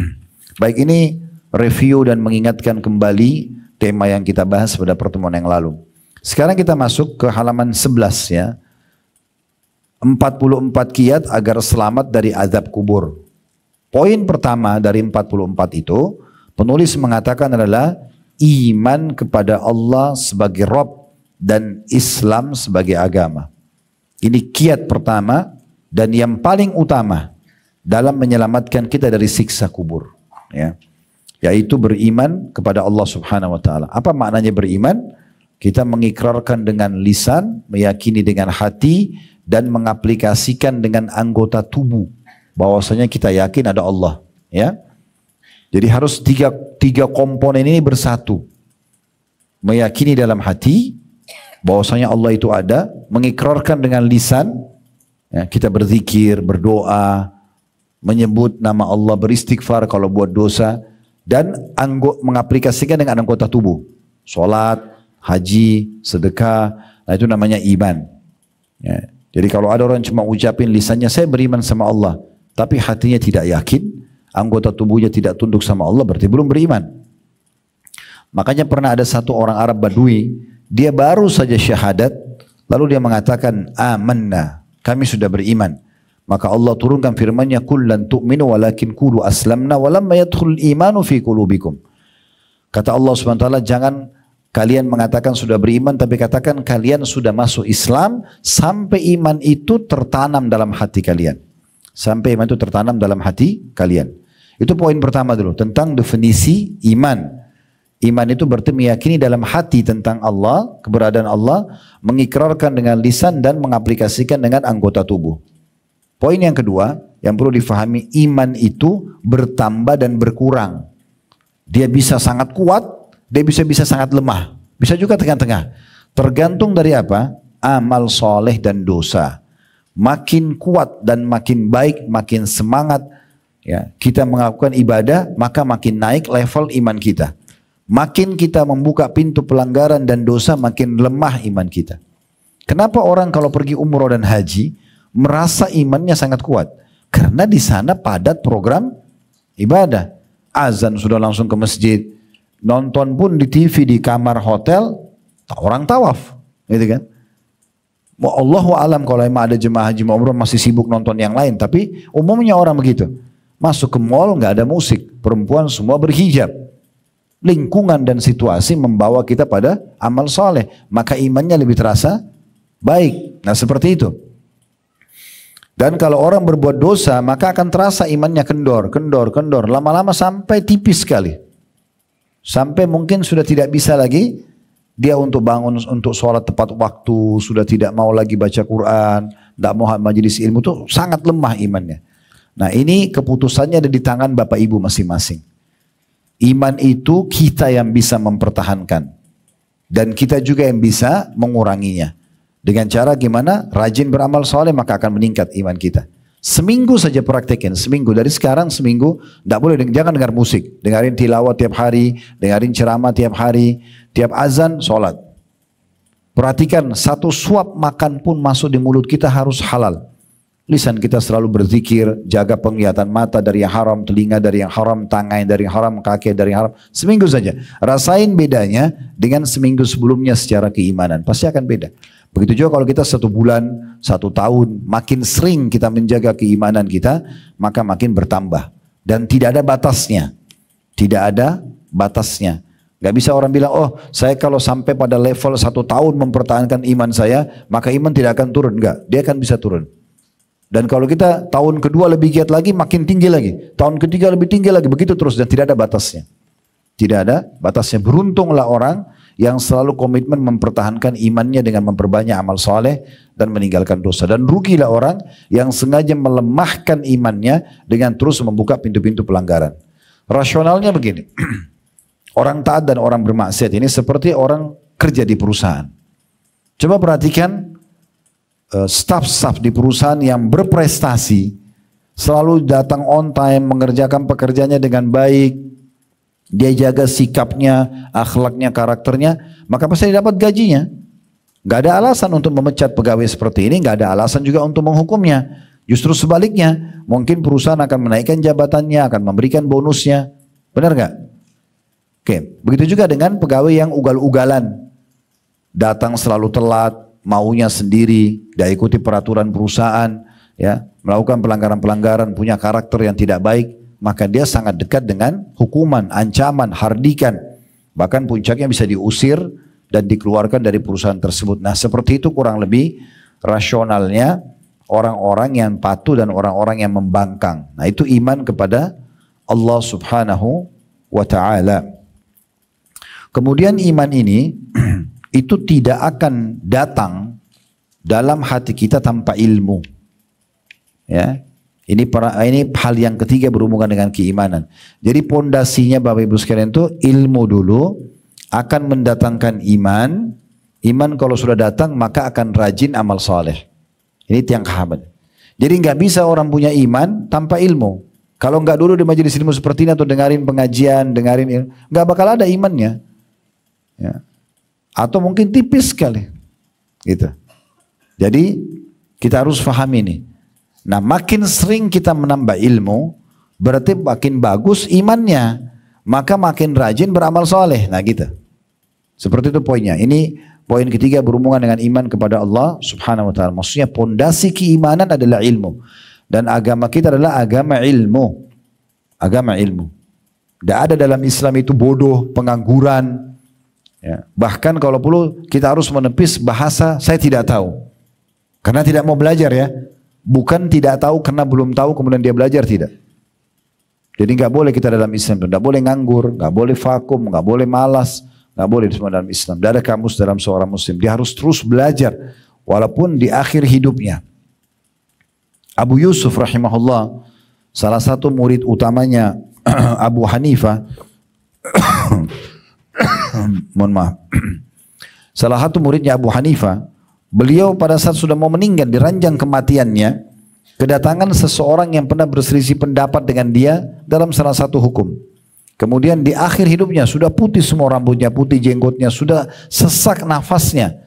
A: Baik ini review dan mengingatkan kembali tema yang kita bahas pada pertemuan yang lalu. Sekarang kita masuk ke halaman 11 ya. 44 kiat agar selamat dari azab kubur. Poin pertama dari 44 itu penulis mengatakan adalah iman kepada Allah sebagai Rob dan Islam sebagai agama. Ini kiat pertama dan yang paling utama dalam menyelamatkan kita dari siksa kubur. Ya. Yaitu beriman kepada Allah subhanahu wa ta'ala. Apa maknanya beriman? Kita mengikrarkan dengan lisan, meyakini dengan hati, dan mengaplikasikan dengan anggota tubuh. Bahwasanya kita yakin ada Allah. Ya. Jadi harus tiga, tiga komponen ini bersatu. Meyakini dalam hati bahwasanya Allah itu ada, mengikrarkan dengan lisan, ya, kita berzikir, berdoa, menyebut nama Allah, beristighfar kalau buat dosa, dan anggota mengaplikasikan dengan anggota tubuh. Sholat, haji, sedekah, nah itu namanya iman. Ya. Jadi kalau ada orang cuma ucapin lisannya, saya beriman sama Allah, tapi hatinya tidak yakin, anggota tubuhnya tidak tunduk sama Allah berarti belum beriman. Makanya pernah ada satu orang Arab Badui, dia baru saja syahadat, lalu dia mengatakan, amanna, kami sudah beriman. Maka Allah turunkan firman-Nya, kullan tu'minu walakin kulu aslamna walamma yadkhul imanu fi qulubikum. Kata Allah SWT, jangan kalian mengatakan sudah beriman, tapi katakan kalian sudah masuk Islam, sampai iman itu tertanam dalam hati kalian. Sampai iman itu tertanam dalam hati kalian. Itu poin pertama dulu tentang definisi iman. Iman itu berarti meyakini dalam hati tentang Allah, keberadaan Allah, mengikrarkan dengan lisan dan mengaplikasikan dengan anggota tubuh. Poin yang kedua yang perlu difahami iman itu bertambah dan berkurang. Dia bisa sangat kuat, dia bisa bisa sangat lemah, bisa juga tengah-tengah. Tergantung dari apa? Amal soleh dan dosa. Makin kuat dan makin baik, makin semangat, ya, kita melakukan ibadah maka makin naik level iman kita. Makin kita membuka pintu pelanggaran dan dosa makin lemah iman kita. Kenapa orang kalau pergi umroh dan haji merasa imannya sangat kuat? Karena di sana padat program ibadah. Azan sudah langsung ke masjid. Nonton pun di TV di kamar hotel orang tawaf, gitu kan? Wah Allah alam kalau emang ada jemaah haji umroh masih sibuk nonton yang lain, tapi umumnya orang begitu. Masuk ke mall nggak ada musik, perempuan semua berhijab. Lingkungan dan situasi membawa kita pada amal soleh, maka imannya lebih terasa baik. Nah seperti itu. Dan kalau orang berbuat dosa maka akan terasa imannya kendor, kendor, kendor. Lama-lama sampai tipis sekali. Sampai mungkin sudah tidak bisa lagi dia untuk bangun untuk sholat tepat waktu, sudah tidak mau lagi baca Quran, tidak mau majelis ilmu tuh sangat lemah imannya. Nah ini keputusannya ada di tangan Bapak Ibu masing-masing. Iman itu kita yang bisa mempertahankan. Dan kita juga yang bisa menguranginya. Dengan cara gimana? Rajin beramal soleh maka akan meningkat iman kita. Seminggu saja praktekin, seminggu dari sekarang seminggu, tidak boleh jangan dengar musik, dengarin tilawah tiap hari, dengarin ceramah tiap hari, tiap azan sholat. Perhatikan satu suap makan pun masuk di mulut kita harus halal. Lisan kita selalu berzikir, jaga penglihatan mata dari yang haram, telinga dari yang haram, tangan dari yang haram, kaki dari yang haram. Seminggu saja. Rasain bedanya dengan seminggu sebelumnya secara keimanan. Pasti akan beda. Begitu juga kalau kita satu bulan, satu tahun, makin sering kita menjaga keimanan kita, maka makin bertambah. Dan tidak ada batasnya. Tidak ada batasnya. Gak bisa orang bilang, oh saya kalau sampai pada level satu tahun mempertahankan iman saya, maka iman tidak akan turun. Enggak, dia akan bisa turun. Dan kalau kita tahun kedua lebih giat lagi, makin tinggi lagi. Tahun ketiga lebih tinggi lagi, begitu terus dan tidak ada batasnya. Tidak ada batasnya. Beruntunglah orang yang selalu komitmen mempertahankan imannya dengan memperbanyak amal soleh dan meninggalkan dosa. Dan rugilah orang yang sengaja melemahkan imannya dengan terus membuka pintu-pintu pelanggaran. Rasionalnya begini, <clears throat> orang taat dan orang bermaksiat ini seperti orang kerja di perusahaan. Coba perhatikan Eh, staff-staff di perusahaan yang berprestasi, selalu datang on time, mengerjakan pekerjaannya dengan baik, dia jaga sikapnya, akhlaknya, karakternya, maka pasti dapat gajinya. Gak ada alasan untuk memecat pegawai seperti ini, gak ada alasan juga untuk menghukumnya. Justru sebaliknya, mungkin perusahaan akan menaikkan jabatannya, akan memberikan bonusnya. Benar gak? Oke, begitu juga dengan pegawai yang ugal-ugalan. Datang selalu telat, maunya sendiri, tidak ikuti peraturan perusahaan, ya, melakukan pelanggaran-pelanggaran, punya karakter yang tidak baik, maka dia sangat dekat dengan hukuman, ancaman, hardikan. Bahkan puncaknya bisa diusir dan dikeluarkan dari perusahaan tersebut. Nah, seperti itu kurang lebih rasionalnya orang-orang yang patuh dan orang-orang yang membangkang. Nah, itu iman kepada Allah Subhanahu wa taala. Kemudian iman ini <clears throat> itu tidak akan datang dalam hati kita tanpa ilmu. Ya. Ini para, ini hal yang ketiga berhubungan dengan keimanan. Jadi pondasinya Bapak Ibu sekalian itu ilmu dulu akan mendatangkan iman. Iman kalau sudah datang maka akan rajin amal soleh. Ini tiang kehabat. Jadi nggak bisa orang punya iman tanpa ilmu. Kalau nggak dulu di majelis ilmu seperti ini atau dengarin pengajian, dengarin nggak bakal ada imannya. Ya atau mungkin tipis sekali. Gitu. Jadi kita harus faham ini. Nah, makin sering kita menambah ilmu, berarti makin bagus imannya, maka makin rajin beramal soleh. Nah, gitu. Seperti itu poinnya. Ini poin ketiga berhubungan dengan iman kepada Allah Subhanahu wa taala. Maksudnya pondasi keimanan adalah ilmu dan agama kita adalah agama ilmu. Agama ilmu. Tidak ada dalam Islam itu bodoh, pengangguran, Ya. Bahkan kalau perlu kita harus menepis bahasa saya tidak tahu. Karena tidak mau belajar ya. Bukan tidak tahu karena belum tahu kemudian dia belajar tidak. Jadi nggak boleh kita dalam Islam itu. Nggak boleh nganggur, nggak boleh vakum, nggak boleh malas. Nggak boleh semua dalam Islam. Tidak ada kamus dalam seorang muslim. Dia harus terus belajar. Walaupun di akhir hidupnya. Abu Yusuf rahimahullah. Salah satu murid utamanya <clears throat> Abu Hanifah. <clears throat> mohon maaf. <clears throat> Salah satu muridnya Abu Hanifah, beliau pada saat sudah mau meninggal di kematiannya, kedatangan seseorang yang pernah berselisih pendapat dengan dia dalam salah satu hukum. Kemudian di akhir hidupnya sudah putih semua rambutnya, putih jenggotnya, sudah sesak nafasnya.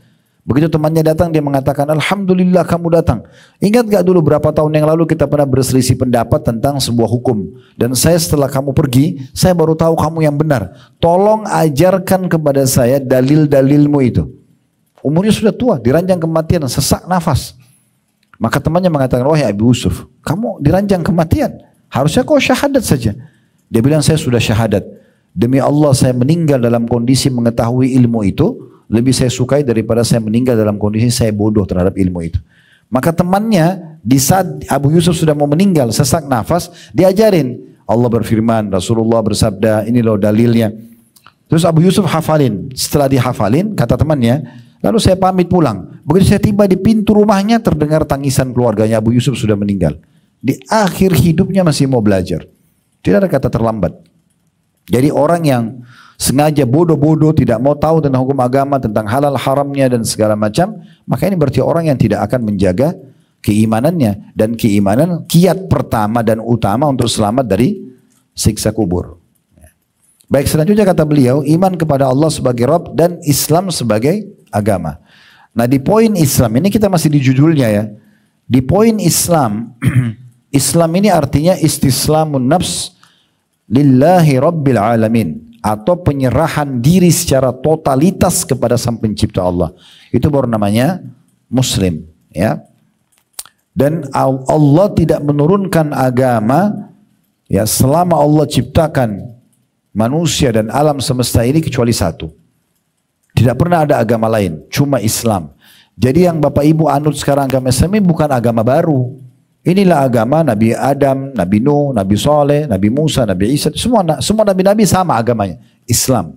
A: Begitu temannya datang dia mengatakan Alhamdulillah kamu datang. Ingat gak dulu berapa tahun yang lalu kita pernah berselisih pendapat tentang sebuah hukum. Dan saya setelah kamu pergi saya baru tahu kamu yang benar. Tolong ajarkan kepada saya dalil-dalilmu itu. Umurnya sudah tua diranjang kematian sesak nafas. Maka temannya mengatakan wahai Abu Yusuf kamu diranjang kematian. Harusnya kau syahadat saja. Dia bilang saya sudah syahadat. Demi Allah saya meninggal dalam kondisi mengetahui ilmu itu lebih saya sukai daripada saya meninggal dalam kondisi saya bodoh terhadap ilmu itu. Maka temannya di saat Abu Yusuf sudah mau meninggal sesak nafas diajarin Allah berfirman Rasulullah bersabda ini loh dalilnya. Terus Abu Yusuf hafalin. Setelah dihafalin kata temannya lalu saya pamit pulang. Begitu saya tiba di pintu rumahnya terdengar tangisan keluarganya Abu Yusuf sudah meninggal. Di akhir hidupnya masih mau belajar. Tidak ada kata terlambat. Jadi orang yang sengaja bodoh-bodoh tidak mau tahu tentang hukum agama, tentang halal haramnya dan segala macam, maka ini berarti orang yang tidak akan menjaga keimanannya dan keimanan kiat pertama dan utama untuk selamat dari siksa kubur. Baik selanjutnya kata beliau iman kepada Allah sebagai Rob dan Islam sebagai agama. Nah di poin Islam ini kita masih di judulnya ya. Di poin Islam, <clears throat> Islam ini artinya istislamun nafs lillahi rabbil alamin atau penyerahan diri secara totalitas kepada Sang Pencipta Allah. Itu baru namanya muslim, ya. Dan Allah tidak menurunkan agama ya selama Allah ciptakan manusia dan alam semesta ini kecuali satu. Tidak pernah ada agama lain, cuma Islam. Jadi yang Bapak Ibu anut sekarang agama Islam ini bukan agama baru. Inilah agama Nabi Adam, Nabi Nuh, Nabi Saleh, Nabi Musa, Nabi Isa. Semua semua nabi-nabi sama agamanya. Islam.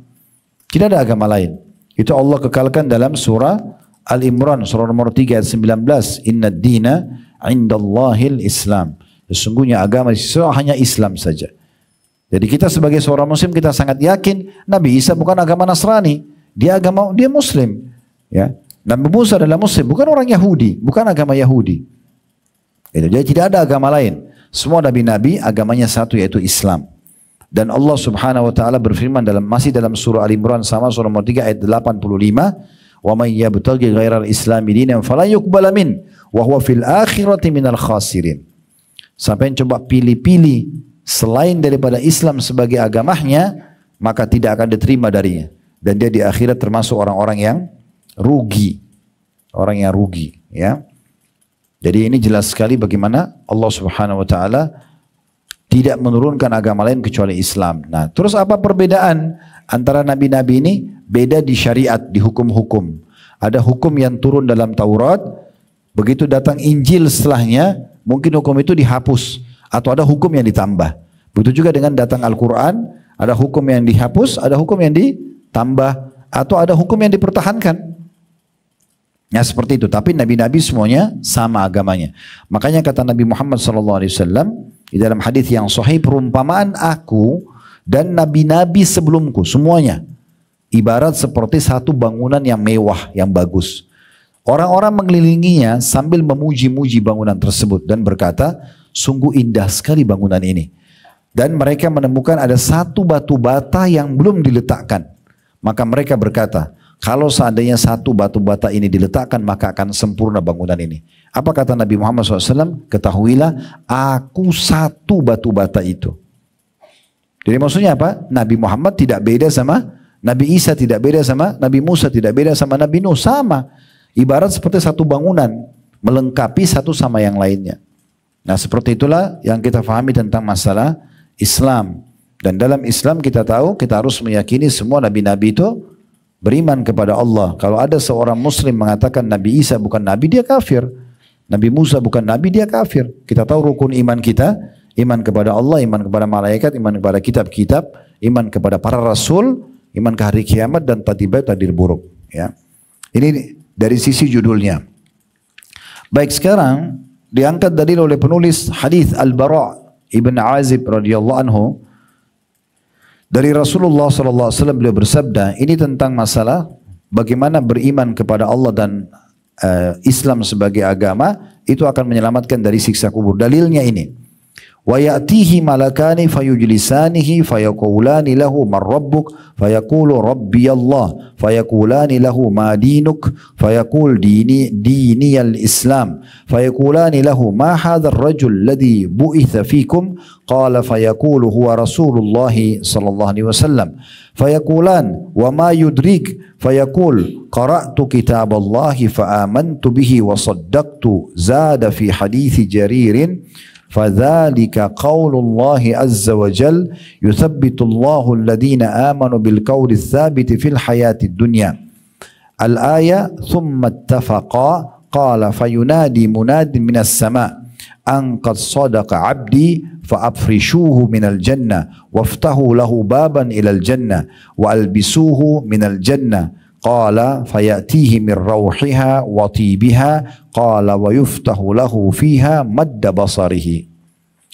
A: Tidak ada agama lain. Itu Allah kekalkan dalam surah Al-Imran surah nomor 3 ayat 19. Inna dina indallahil Islam. Sesungguhnya agama di hanya Islam saja. Jadi kita sebagai seorang muslim kita sangat yakin Nabi Isa bukan agama Nasrani. Dia agama dia muslim. Ya. Nabi Musa adalah muslim, bukan orang Yahudi, bukan agama Yahudi. Itu. Jadi tidak ada agama lain. Semua nabi-nabi agamanya satu yaitu Islam. Dan Allah Subhanahu wa taala berfirman dalam masih dalam surah Al Imran sama surah nomor 3 ayat 85, "Wa may yabtaghi ghairal islami dinan fala yuqbala min wa huwa fil akhirati minal khasirin." Sampai coba pilih-pilih selain daripada Islam sebagai agamanya, maka tidak akan diterima darinya. Dan dia di akhirat termasuk orang-orang yang rugi. Orang yang rugi, ya. Jadi ini jelas sekali bagaimana Allah Subhanahu wa taala tidak menurunkan agama lain kecuali Islam. Nah, terus apa perbedaan antara nabi-nabi ini? Beda di syariat, di hukum-hukum. Ada hukum yang turun dalam Taurat, begitu datang Injil setelahnya, mungkin hukum itu dihapus atau ada hukum yang ditambah. Begitu juga dengan datang Al-Qur'an, ada hukum yang dihapus, ada hukum yang ditambah atau ada hukum yang dipertahankan. Ya seperti itu. Tapi nabi-nabi semuanya sama agamanya. Makanya kata Nabi Muhammad SAW di dalam hadis yang sahih perumpamaan aku dan nabi-nabi sebelumku semuanya ibarat seperti satu bangunan yang mewah yang bagus. Orang-orang mengelilinginya sambil memuji-muji bangunan tersebut dan berkata, sungguh indah sekali bangunan ini. Dan mereka menemukan ada satu batu bata yang belum diletakkan. Maka mereka berkata, kalau seandainya satu batu bata ini diletakkan maka akan sempurna bangunan ini. Apa kata Nabi Muhammad SAW? Ketahuilah aku satu batu bata itu. Jadi maksudnya apa? Nabi Muhammad tidak beda sama Nabi Isa tidak beda sama Nabi Musa tidak beda sama Nabi Nuh sama. Ibarat seperti satu bangunan melengkapi satu sama yang lainnya. Nah seperti itulah yang kita fahami tentang masalah Islam. Dan dalam Islam kita tahu kita harus meyakini semua nabi-nabi itu beriman kepada Allah. Kalau ada seorang muslim mengatakan Nabi Isa bukan nabi, dia kafir. Nabi Musa bukan nabi, dia kafir. Kita tahu rukun iman kita, iman kepada Allah, iman kepada malaikat, iman kepada kitab-kitab, iman kepada para rasul, iman ke hari kiamat dan tatibat tadir buruk, ya. Ini dari sisi judulnya. Baik sekarang diangkat dalil oleh penulis hadis Al-Bara' Ibn Azib radhiyallahu anhu dari Rasulullah sallallahu alaihi wasallam beliau bersabda, ini tentang masalah bagaimana beriman kepada Allah dan uh, Islam sebagai agama itu akan menyelamatkan dari siksa kubur. Dalilnya ini wa ya'tihi malakani fayujlisanihi fayaqulani lahu man rabbuk fayaqulu rabbi Allah fayaqulani lahu ma dinuk fayaqul dini diniyal islam fayaqulani lahu ma hadzal rajul ladhi bu'itha fikum qala fayaqulu huwa rasulullah sallallahu alaihi wasallam fayaqulan wa ma yudrik fayaqul qara'tu kitaballahi fa amantu bihi wa saddaqtu zada fi hadithi jaririn فذلك قول الله عز وجل يثبت الله الذين آمنوا بالقول الثابت في الحياة الدنيا الآية ثم اتفقا قال فينادي مناد من السماء أن قد صدق عبدي فأفرشوه من الجنة وافتحوا له بابا إلى الجنة وألبسوه من الجنة Qala fayatihi min rawhiha wa tibiha qala wa yuftahu lahu fiha madda basarihi.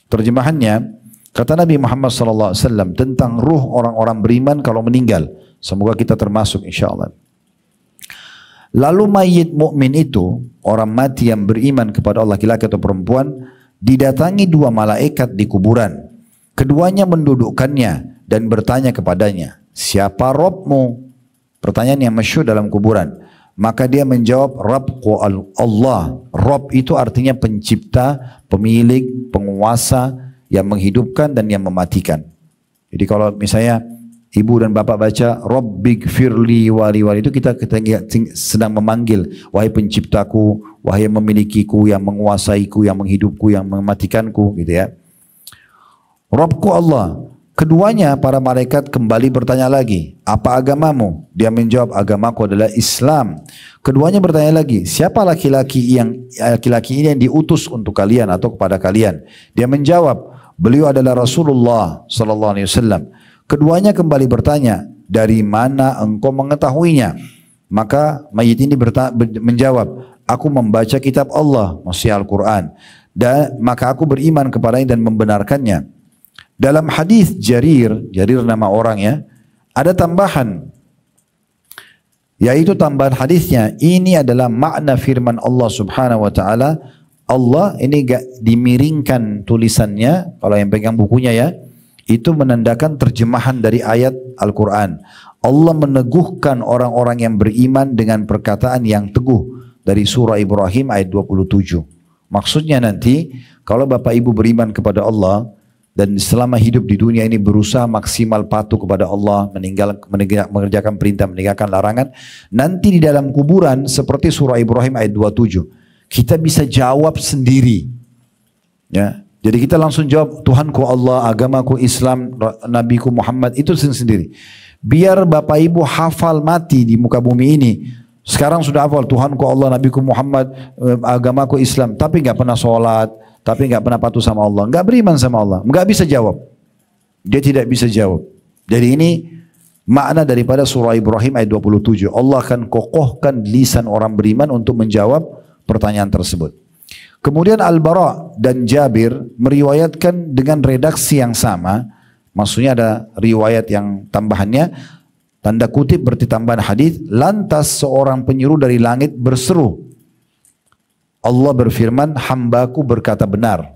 A: Terjemahannya, kata Nabi Muhammad Sallallahu wasallam tentang ruh orang-orang beriman kalau meninggal. Semoga kita termasuk insya Allah. Lalu mayit mukmin itu, orang mati yang beriman kepada Allah laki-laki atau perempuan, didatangi dua malaikat di kuburan. Keduanya mendudukkannya dan bertanya kepadanya, siapa Robmu? Pertanyaan yang masyhur dalam kuburan. Maka dia menjawab Rabku Allah. Rabb itu artinya pencipta, pemilik, penguasa yang menghidupkan dan yang mematikan. Jadi kalau misalnya ibu dan bapak baca Rabbik firli wali wali itu kita, kita sedang memanggil wahai penciptaku, wahai yang memilikiku, yang menguasaiku, yang menghidupku, yang mematikanku gitu ya. Rabbku Allah. Keduanya para malaikat kembali bertanya lagi, apa agamamu? Dia menjawab, agamaku adalah Islam. Keduanya bertanya lagi, siapa laki-laki yang eh, laki-laki ini yang diutus untuk kalian atau kepada kalian? Dia menjawab, beliau adalah Rasulullah Sallallahu Alaihi Wasallam. Keduanya kembali bertanya, dari mana engkau mengetahuinya? Maka mayit ini menjawab, aku membaca kitab Allah, maksudnya Al-Quran. Dan maka aku beriman kepadanya dan membenarkannya. Dalam hadis Jarir, Jarir nama orang ya, ada tambahan yaitu tambahan hadisnya ini adalah makna firman Allah Subhanahu wa taala Allah ini gak dimiringkan tulisannya kalau yang pegang bukunya ya itu menandakan terjemahan dari ayat Al-Qur'an Allah meneguhkan orang-orang yang beriman dengan perkataan yang teguh dari surah Ibrahim ayat 27 maksudnya nanti kalau Bapak Ibu beriman kepada Allah dan selama hidup di dunia ini berusaha maksimal patuh kepada Allah, meninggal, mengerjakan perintah, meninggalkan larangan, nanti di dalam kuburan seperti surah Ibrahim ayat 27, kita bisa jawab sendiri. Ya. Jadi kita langsung jawab, Tuhanku Allah, agamaku Islam, Nabiku Muhammad, itu sendiri. Biar Bapak Ibu hafal mati di muka bumi ini, sekarang sudah hafal Tuhanku Allah, Nabiku Muhammad, eh, agamaku Islam, tapi nggak pernah sholat, tapi nggak pernah patuh sama Allah, nggak beriman sama Allah, nggak bisa jawab. Dia tidak bisa jawab. Jadi ini makna daripada surah Ibrahim ayat 27. Allah akan kokohkan lisan orang beriman untuk menjawab pertanyaan tersebut. Kemudian Al-Bara dan Jabir meriwayatkan dengan redaksi yang sama. Maksudnya ada riwayat yang tambahannya. Tanda kutip berarti tambahan hadis. Lantas seorang penyeru dari langit berseru. Allah berfirman, hambaku berkata benar.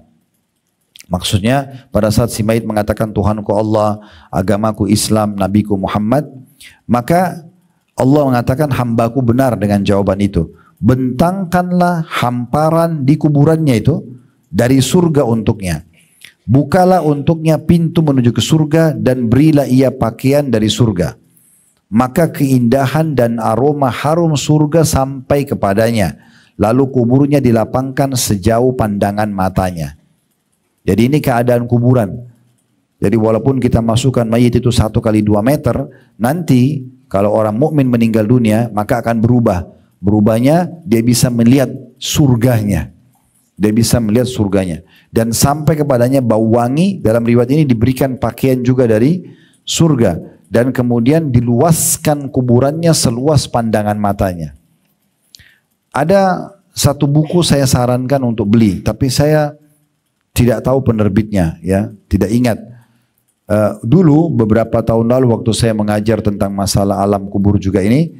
A: Maksudnya pada saat si mayit mengatakan Tuhanku Allah, agamaku Islam, nabiku Muhammad, maka Allah mengatakan hambaku benar dengan jawaban itu. Bentangkanlah hamparan di kuburannya itu dari surga untuknya. Bukalah untuknya pintu menuju ke surga dan berilah ia pakaian dari surga. Maka keindahan dan aroma harum surga sampai kepadanya lalu kuburnya dilapangkan sejauh pandangan matanya. Jadi ini keadaan kuburan. Jadi walaupun kita masukkan mayit itu satu kali dua meter, nanti kalau orang mukmin meninggal dunia maka akan berubah. Berubahnya dia bisa melihat surganya. Dia bisa melihat surganya. Dan sampai kepadanya bau wangi dalam riwayat ini diberikan pakaian juga dari surga. Dan kemudian diluaskan kuburannya seluas pandangan matanya. Ada satu buku saya sarankan untuk beli, tapi saya tidak tahu penerbitnya, ya, tidak ingat. Uh, dulu beberapa tahun lalu waktu saya mengajar tentang masalah alam kubur juga ini,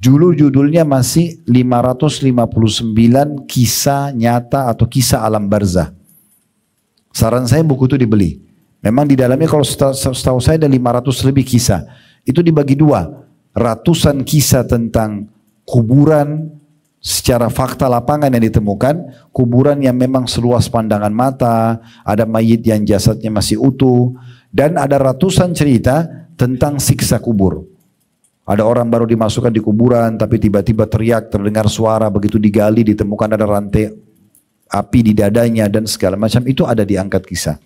A: dulu judulnya masih 559 kisah nyata atau kisah alam barzah. Saran saya buku itu dibeli. Memang di dalamnya kalau setahu saya ada 500 lebih kisah. Itu dibagi dua, ratusan kisah tentang kuburan, secara fakta lapangan yang ditemukan kuburan yang memang seluas pandangan mata, ada mayit yang jasadnya masih utuh dan ada ratusan cerita tentang siksa kubur. Ada orang baru dimasukkan di kuburan tapi tiba-tiba teriak terdengar suara begitu digali ditemukan ada rantai api di dadanya dan segala macam itu ada diangkat kisah.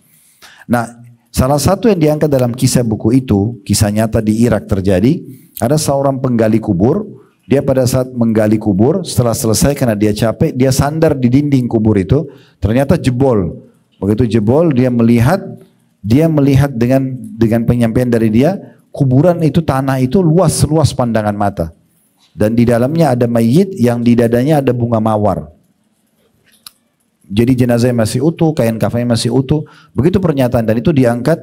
A: Nah, salah satu yang diangkat dalam kisah buku itu, kisah nyata di Irak terjadi, ada seorang penggali kubur dia pada saat menggali kubur, setelah selesai karena dia capek, dia sandar di dinding kubur itu, ternyata jebol. Begitu jebol, dia melihat, dia melihat dengan dengan penyampaian dari dia, kuburan itu tanah itu luas luas pandangan mata. Dan di dalamnya ada mayit yang di dadanya ada bunga mawar. Jadi jenazah masih utuh, kain kafannya masih utuh. Begitu pernyataan dan itu diangkat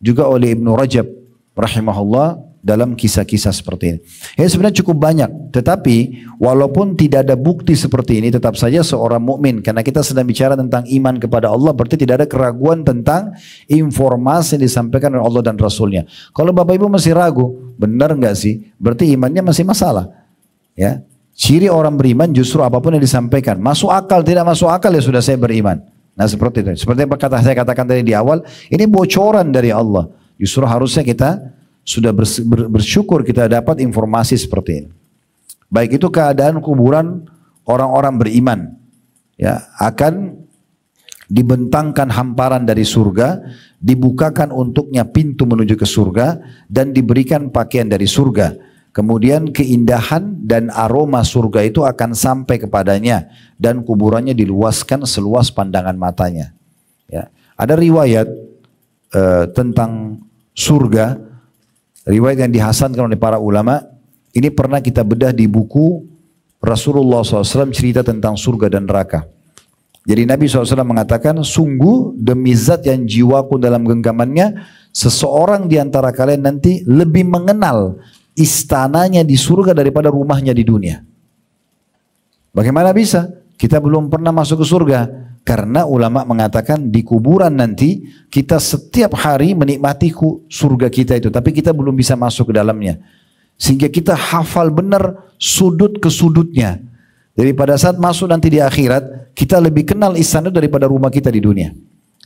A: juga oleh Ibnu Rajab rahimahullah dalam kisah-kisah seperti ini. Ya sebenarnya cukup banyak, tetapi walaupun tidak ada bukti seperti ini tetap saja seorang mukmin karena kita sedang bicara tentang iman kepada Allah berarti tidak ada keraguan tentang informasi yang disampaikan oleh Allah dan Rasulnya. Kalau Bapak Ibu masih ragu, benar nggak sih? Berarti imannya masih masalah. Ya, ciri orang beriman justru apapun yang disampaikan masuk akal tidak masuk akal ya sudah saya beriman. Nah seperti itu. Seperti yang kata saya katakan tadi di awal, ini bocoran dari Allah. Justru harusnya kita sudah bersyukur kita dapat informasi seperti ini. Baik itu keadaan kuburan orang-orang beriman ya akan dibentangkan hamparan dari surga, dibukakan untuknya pintu menuju ke surga dan diberikan pakaian dari surga. Kemudian keindahan dan aroma surga itu akan sampai kepadanya dan kuburannya diluaskan seluas pandangan matanya. Ya. Ada riwayat uh, tentang surga Riwayat yang dihasankan oleh para ulama, ini pernah kita bedah di buku Rasulullah SAW cerita tentang surga dan neraka. Jadi Nabi SAW mengatakan, sungguh demi zat yang jiwaku dalam genggamannya, seseorang di antara kalian nanti lebih mengenal istananya di surga daripada rumahnya di dunia. Bagaimana bisa? Kita belum pernah masuk ke surga. Karena ulama mengatakan di kuburan nanti kita setiap hari menikmati surga kita itu. Tapi kita belum bisa masuk ke dalamnya. Sehingga kita hafal benar sudut ke sudutnya. Daripada saat masuk nanti di akhirat, kita lebih kenal istana daripada rumah kita di dunia.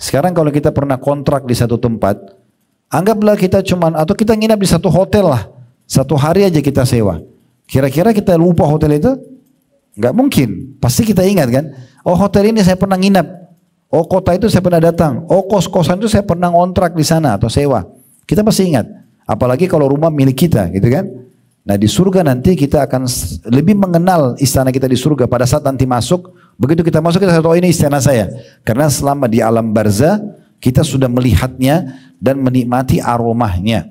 A: Sekarang kalau kita pernah kontrak di satu tempat, anggaplah kita cuman, atau kita nginap di satu hotel lah. Satu hari aja kita sewa. Kira-kira kita lupa hotel itu? Nggak mungkin. Pasti kita ingat kan? Oh hotel ini saya pernah nginap. Oh kota itu saya pernah datang. Oh kos-kosan itu saya pernah ngontrak di sana atau sewa. Kita pasti ingat. Apalagi kalau rumah milik kita gitu kan. Nah di surga nanti kita akan lebih mengenal istana kita di surga pada saat nanti masuk. Begitu kita masuk kita tahu ini istana saya. Karena selama di alam barza kita sudah melihatnya dan menikmati aromanya.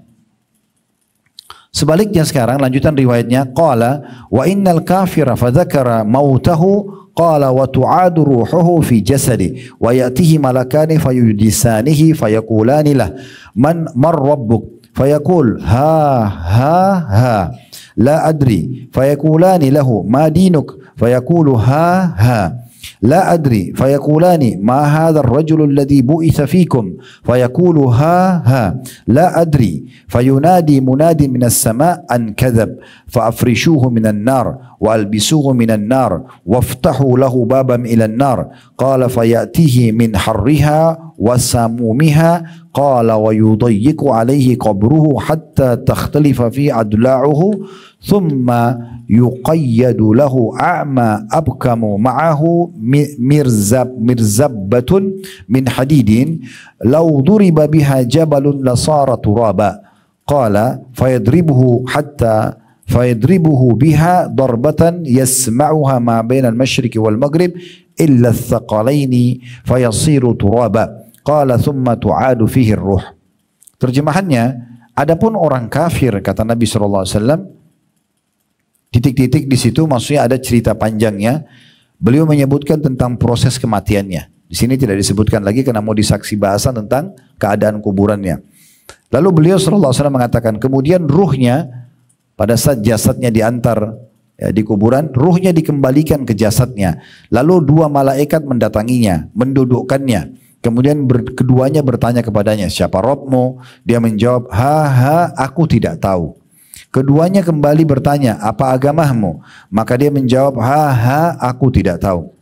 A: Sebaliknya sekarang lanjutan riwayatnya qala wa innal kafira fadzakara mautahu qala wa tu'adu ruhuhu fi jasadi wa yatihi malakani fayudisanihi fayaqulani lah man mar rabbuk fayaqul ha ha ha la adri fayakulani lahu ma dinuk fayaqulu ha ha لا أدري فيقولان ما هذا الرجل الذي بؤس فيكم فيقول ها ها لا أدري فينادي مناد من السماء أن كذب فأفرشوه من النار وألبسوه من النار وافتحوا له بابا إلى النار قال فيأتيه من حرها وسمومها قال ويضيق عليه قبره حتى تختلف في أدلاعه ثم يقيد له أعمى أبكم معه مرزب مرزبة من حديد لو ضرب بها جبل لصار ترابا قال فيضربه حتى فيضربه بها ضربة يسمعها ما بين المشرق والمغرب إلا الثقلين فيصير ترابا Qala thumma tu'adu fihi ruh. Terjemahannya, adapun orang kafir kata Nabi sallallahu alaihi wasallam titik-titik di situ maksudnya ada cerita panjangnya. Beliau menyebutkan tentang proses kematiannya. Di sini tidak disebutkan lagi karena mau disaksi bahasan tentang keadaan kuburannya. Lalu beliau sallallahu alaihi wasallam mengatakan, kemudian ruhnya pada saat jasadnya diantar ya, di kuburan, ruhnya dikembalikan ke jasadnya. Lalu dua malaikat mendatanginya, mendudukkannya. Kemudian ber, keduanya bertanya kepadanya, siapa Robmu? Dia menjawab, ha ha aku tidak tahu. Keduanya kembali bertanya, apa agamamu? Maka dia menjawab, ha ha aku tidak tahu.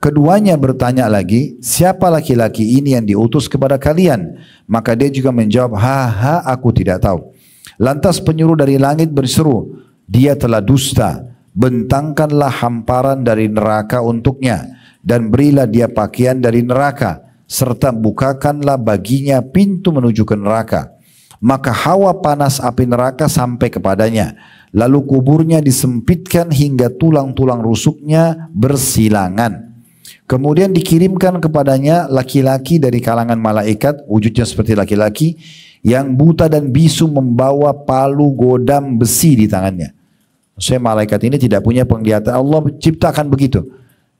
A: Keduanya bertanya lagi, siapa laki-laki ini yang diutus kepada kalian? Maka dia juga menjawab, ha ha aku tidak tahu. Lantas penyuruh dari langit berseru, dia telah dusta, bentangkanlah hamparan dari neraka untuknya dan berilah dia pakaian dari neraka serta bukakanlah baginya pintu menuju ke neraka. Maka hawa panas api neraka sampai kepadanya. Lalu kuburnya disempitkan hingga tulang-tulang rusuknya bersilangan. Kemudian dikirimkan kepadanya laki-laki dari kalangan malaikat, wujudnya seperti laki-laki, yang buta dan bisu membawa palu godam besi di tangannya. Saya malaikat ini tidak punya penglihatan, Allah ciptakan begitu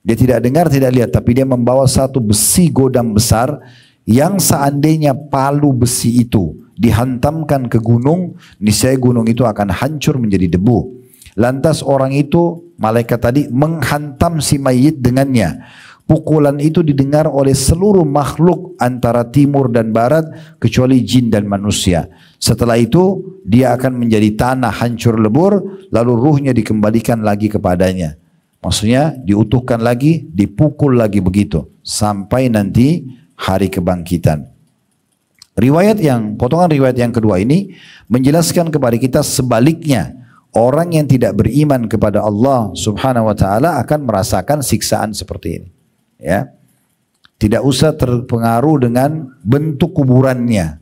A: dia tidak dengar, tidak lihat, tapi dia membawa satu besi godam besar yang seandainya palu besi itu dihantamkan ke gunung, niscaya gunung itu akan hancur menjadi debu. Lantas orang itu, malaikat tadi menghantam si mayit dengannya. Pukulan itu didengar oleh seluruh makhluk antara timur dan barat kecuali jin dan manusia. Setelah itu dia akan menjadi tanah hancur lebur lalu ruhnya dikembalikan lagi kepadanya. Maksudnya diutuhkan lagi, dipukul lagi begitu. Sampai nanti hari kebangkitan. Riwayat yang, potongan riwayat yang kedua ini menjelaskan kepada kita sebaliknya. Orang yang tidak beriman kepada Allah subhanahu wa ta'ala akan merasakan siksaan seperti ini. Ya. Tidak usah terpengaruh dengan bentuk kuburannya.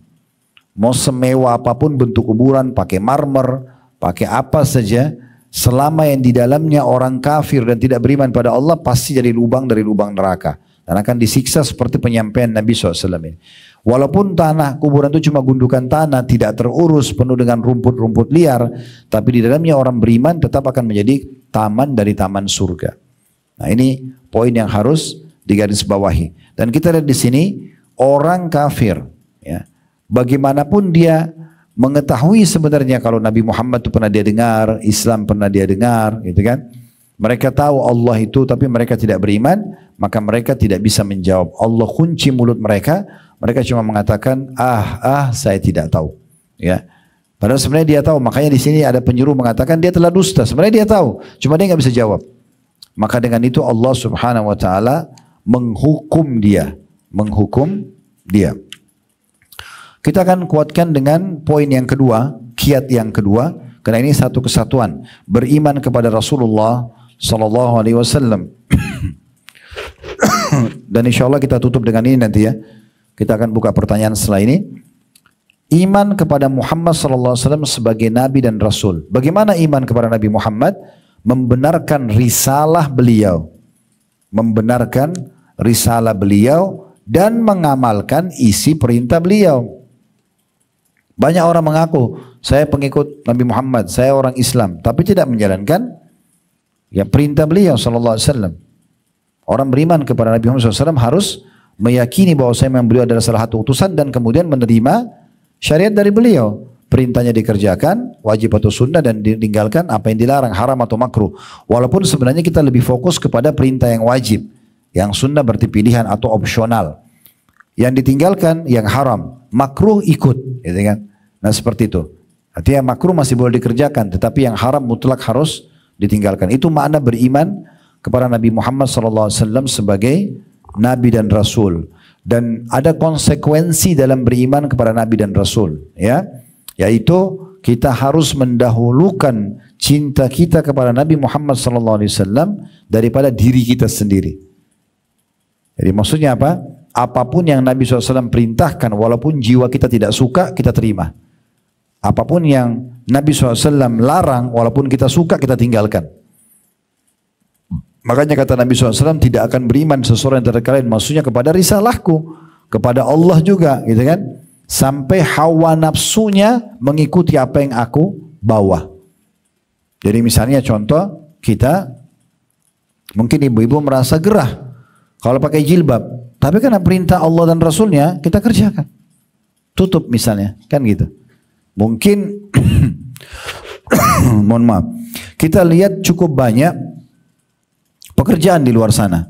A: Mau semewa apapun bentuk kuburan, pakai marmer, pakai apa saja selama yang di dalamnya orang kafir dan tidak beriman pada Allah pasti jadi lubang dari lubang neraka dan akan disiksa seperti penyampaian Nabi SAW ini. Walaupun tanah kuburan itu cuma gundukan tanah, tidak terurus penuh dengan rumput-rumput liar, tapi di dalamnya orang beriman tetap akan menjadi taman dari taman surga. Nah ini poin yang harus digarisbawahi. Dan kita lihat di sini orang kafir, ya bagaimanapun dia mengetahui sebenarnya kalau Nabi Muhammad itu pernah dia dengar, Islam pernah dia dengar, gitu kan? Mereka tahu Allah itu tapi mereka tidak beriman, maka mereka tidak bisa menjawab. Allah kunci mulut mereka, mereka cuma mengatakan, "Ah, ah, saya tidak tahu." Ya. Padahal sebenarnya dia tahu, makanya di sini ada penyuruh mengatakan dia telah dusta. Sebenarnya dia tahu, cuma dia nggak bisa jawab. Maka dengan itu Allah Subhanahu wa taala menghukum dia, menghukum dia. Kita akan kuatkan dengan poin yang kedua, kiat yang kedua, karena ini satu kesatuan, beriman kepada Rasulullah sallallahu alaihi wasallam. <coughs> Dan insya Allah kita tutup dengan ini nanti ya. Kita akan buka pertanyaan setelah ini. Iman kepada Muhammad sallallahu alaihi wasallam sebagai nabi dan rasul. Bagaimana iman kepada Nabi Muhammad? Membenarkan risalah beliau. Membenarkan risalah beliau dan mengamalkan isi perintah beliau. Banyak orang mengaku, saya pengikut Nabi Muhammad, saya orang Islam, tapi tidak menjalankan ya perintah beliau sallallahu alaihi wasallam. Orang beriman kepada Nabi Muhammad SAW harus meyakini bahwa saya memang beliau adalah salah satu utusan dan kemudian menerima syariat dari beliau. Perintahnya dikerjakan, wajib atau sunnah dan ditinggalkan apa yang dilarang, haram atau makruh. Walaupun sebenarnya kita lebih fokus kepada perintah yang wajib. Yang sunnah berarti pilihan atau opsional. Yang ditinggalkan yang haram, makruh ikut, gitu kan? Nah seperti itu. Artinya makruh masih boleh dikerjakan, tetapi yang haram mutlak harus ditinggalkan. Itu makna beriman kepada Nabi Muhammad SAW sebagai Nabi dan Rasul. Dan ada konsekuensi dalam beriman kepada Nabi dan Rasul. Ya, Yaitu kita harus mendahulukan cinta kita kepada Nabi Muhammad SAW daripada diri kita sendiri. Jadi maksudnya apa? Apapun yang Nabi SAW perintahkan, walaupun jiwa kita tidak suka, kita terima. Apapun yang Nabi SAW larang, walaupun kita suka, kita tinggalkan. Makanya kata Nabi SAW tidak akan beriman seseorang yang kalian. Maksudnya kepada risalahku. Kepada Allah juga gitu kan. Sampai hawa nafsunya mengikuti apa yang aku bawa. Jadi misalnya contoh kita mungkin ibu-ibu merasa gerah kalau pakai jilbab. Tapi karena perintah Allah dan Rasulnya kita kerjakan. Tutup misalnya kan gitu. Mungkin <coughs> mohon maaf. Kita lihat cukup banyak pekerjaan di luar sana.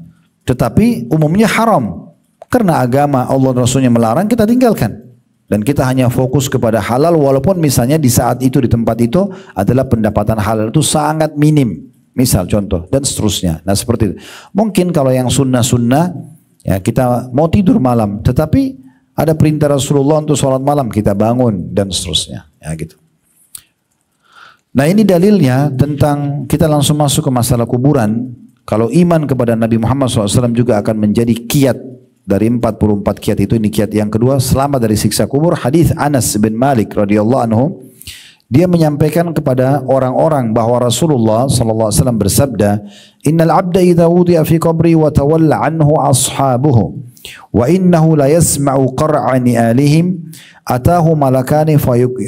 A: Tetapi umumnya haram. Karena agama Allah dan Rasulnya melarang kita tinggalkan. Dan kita hanya fokus kepada halal walaupun misalnya di saat itu di tempat itu adalah pendapatan halal itu sangat minim. Misal contoh dan seterusnya. Nah seperti itu. Mungkin kalau yang sunnah-sunnah ya kita mau tidur malam tetapi ada perintah Rasulullah untuk sholat malam kita bangun dan seterusnya. Ya gitu. Nah ini dalilnya tentang kita langsung masuk ke masalah kuburan. Kalau iman kepada Nabi Muhammad SAW juga akan menjadi kiat dari 44 kiat itu ini kiat yang kedua selamat dari siksa kubur hadis Anas bin Malik radhiyallahu anhu dia menyampaikan kepada orang-orang bahwa Rasulullah SAW bersabda إن العبد إذا وضع في قبري وتولى عنه أصحابه وإنه ليسمع قرع نئالهم أتاه ملكان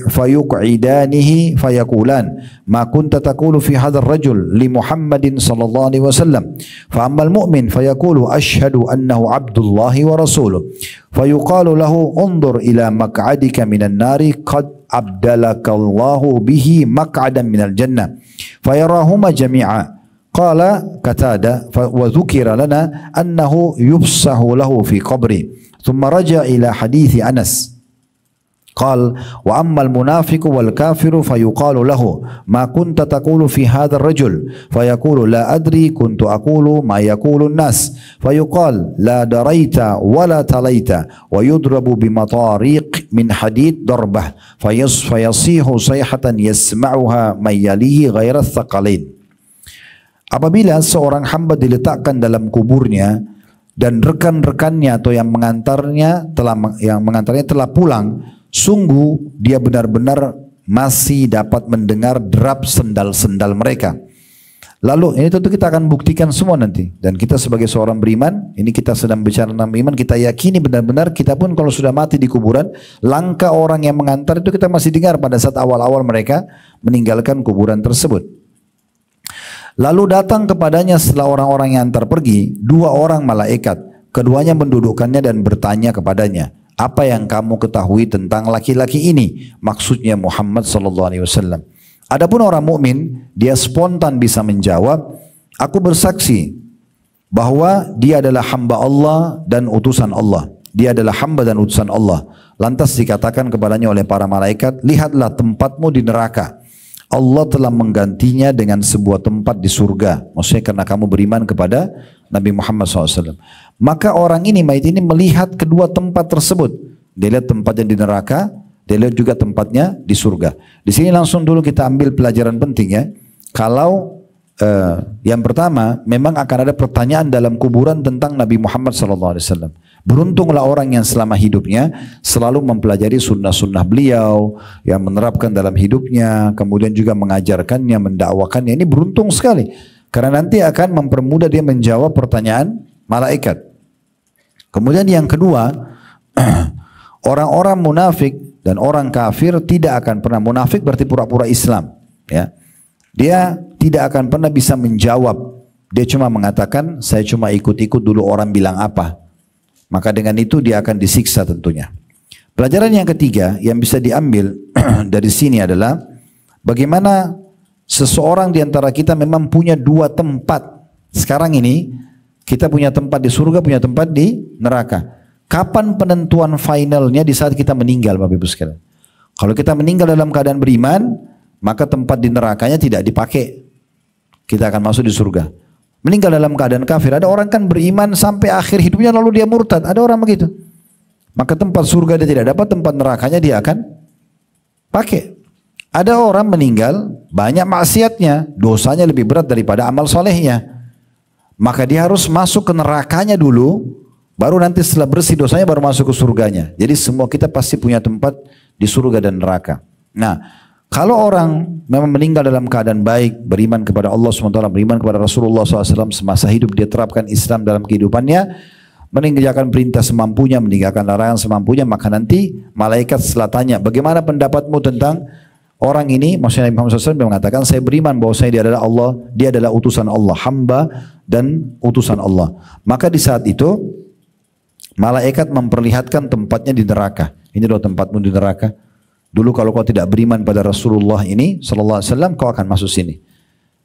A: فيقعدانه فيقولان ما كنت تقول في هذا الرجل لمحمد صلى الله عليه وسلم فأما المؤمن فيقول أشهد أنه عبد الله ورسوله فيقال له انظر إلى مقعدك من النار قد أبدلك الله به مقعدا من الجنة فيراهما جميعا قال كتادة وذكر لنا أنه يبصه له في قبره ثم رجع إلى حديث أنس قال وأما المنافق والكافر فيقال له ما كنت تقول في هذا الرجل فيقول لا أدري كنت أقول ما يقول الناس فيقال لا دريت ولا تليت ويضرب بمطاريق من حديد ضربة فيصيح صيحة يسمعها من يليه غير الثقلين Apabila seorang hamba diletakkan dalam kuburnya dan rekan-rekannya atau yang mengantarnya telah yang mengantarnya telah pulang, sungguh dia benar-benar masih dapat mendengar derap sendal-sendal mereka. Lalu ini tentu kita akan buktikan semua nanti dan kita sebagai seorang beriman, ini kita sedang bicara tentang iman, kita yakini benar-benar kita pun kalau sudah mati di kuburan, langkah orang yang mengantar itu kita masih dengar pada saat awal-awal mereka meninggalkan kuburan tersebut. Lalu datang kepadanya setelah orang-orang yang antar pergi, dua orang malaikat. Keduanya mendudukannya dan bertanya kepadanya, apa yang kamu ketahui tentang laki-laki ini? Maksudnya Muhammad Sallallahu Alaihi Wasallam. Adapun orang mukmin, dia spontan bisa menjawab, aku bersaksi bahwa dia adalah hamba Allah dan utusan Allah. Dia adalah hamba dan utusan Allah. Lantas dikatakan kepadanya oleh para malaikat, lihatlah tempatmu di neraka. Allah telah menggantinya dengan sebuah tempat di surga. Maksudnya karena kamu beriman kepada Nabi Muhammad SAW. Maka orang ini, mayat ini melihat kedua tempat tersebut. Dia lihat tempatnya di neraka, dia lihat juga tempatnya di surga. Di sini langsung dulu kita ambil pelajaran penting ya. Kalau eh, yang pertama, memang akan ada pertanyaan dalam kuburan tentang Nabi Muhammad SAW. Beruntunglah orang yang selama hidupnya selalu mempelajari sunnah-sunnah beliau, yang menerapkan dalam hidupnya, kemudian juga mengajarkannya, mendakwakannya. Ini beruntung sekali. Karena nanti akan mempermudah dia menjawab pertanyaan malaikat. Kemudian yang kedua, <clears throat> orang-orang munafik dan orang kafir tidak akan pernah munafik berarti pura-pura Islam, ya. Dia tidak akan pernah bisa menjawab. Dia cuma mengatakan, saya cuma ikut-ikut dulu orang bilang apa. Maka dengan itu dia akan disiksa tentunya. Pelajaran yang ketiga yang bisa diambil <clears throat> dari sini adalah bagaimana seseorang di antara kita memang punya dua tempat. Sekarang ini kita punya tempat di surga, punya tempat di neraka. Kapan penentuan finalnya di saat kita meninggal Bapak Ibu sekalian. Kalau kita meninggal dalam keadaan beriman, maka tempat di nerakanya tidak dipakai. Kita akan masuk di surga meninggal dalam keadaan kafir. Ada orang kan beriman sampai akhir hidupnya lalu dia murtad. Ada orang begitu. Maka tempat surga dia tidak dapat, tempat nerakanya dia akan pakai. Ada orang meninggal banyak maksiatnya, dosanya lebih berat daripada amal solehnya. Maka dia harus masuk ke nerakanya dulu, baru nanti setelah bersih dosanya baru masuk ke surganya. Jadi semua kita pasti punya tempat di surga dan neraka. Nah, kalau orang memang meninggal dalam keadaan baik, beriman kepada Allah SWT, beriman kepada Rasulullah SAW, semasa hidup dia terapkan Islam dalam kehidupannya, meninggalkan perintah semampunya, meninggalkan larangan semampunya, maka nanti malaikat setelah tanya, bagaimana pendapatmu tentang orang ini, maksudnya Nabi Muhammad SAW mengatakan, saya beriman bahwa saya dia adalah Allah, dia adalah utusan Allah, hamba dan utusan Allah. Maka di saat itu, malaikat memperlihatkan tempatnya di neraka. Ini adalah tempatmu di neraka. Dulu kalau kau tidak beriman pada Rasulullah ini sallallahu alaihi wasallam kau akan masuk sini.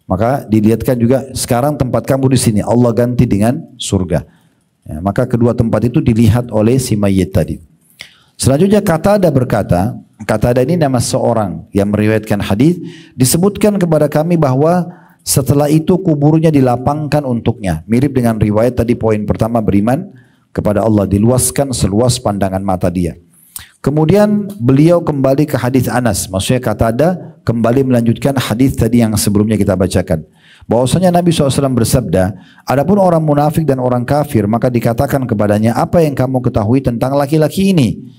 A: Maka dilihatkan juga sekarang tempat kamu di sini Allah ganti dengan surga. Ya, maka kedua tempat itu dilihat oleh si mayit tadi. Selanjutnya kata ada berkata, kata ada ini nama seorang yang meriwayatkan hadis disebutkan kepada kami bahwa setelah itu kuburnya dilapangkan untuknya. Mirip dengan riwayat tadi poin pertama beriman kepada Allah diluaskan seluas pandangan mata dia. Kemudian beliau kembali ke hadis Anas, maksudnya kata ada kembali melanjutkan hadis tadi yang sebelumnya kita bacakan. Bahwasanya Nabi SAW bersabda, adapun orang munafik dan orang kafir maka dikatakan kepadanya apa yang kamu ketahui tentang laki-laki ini?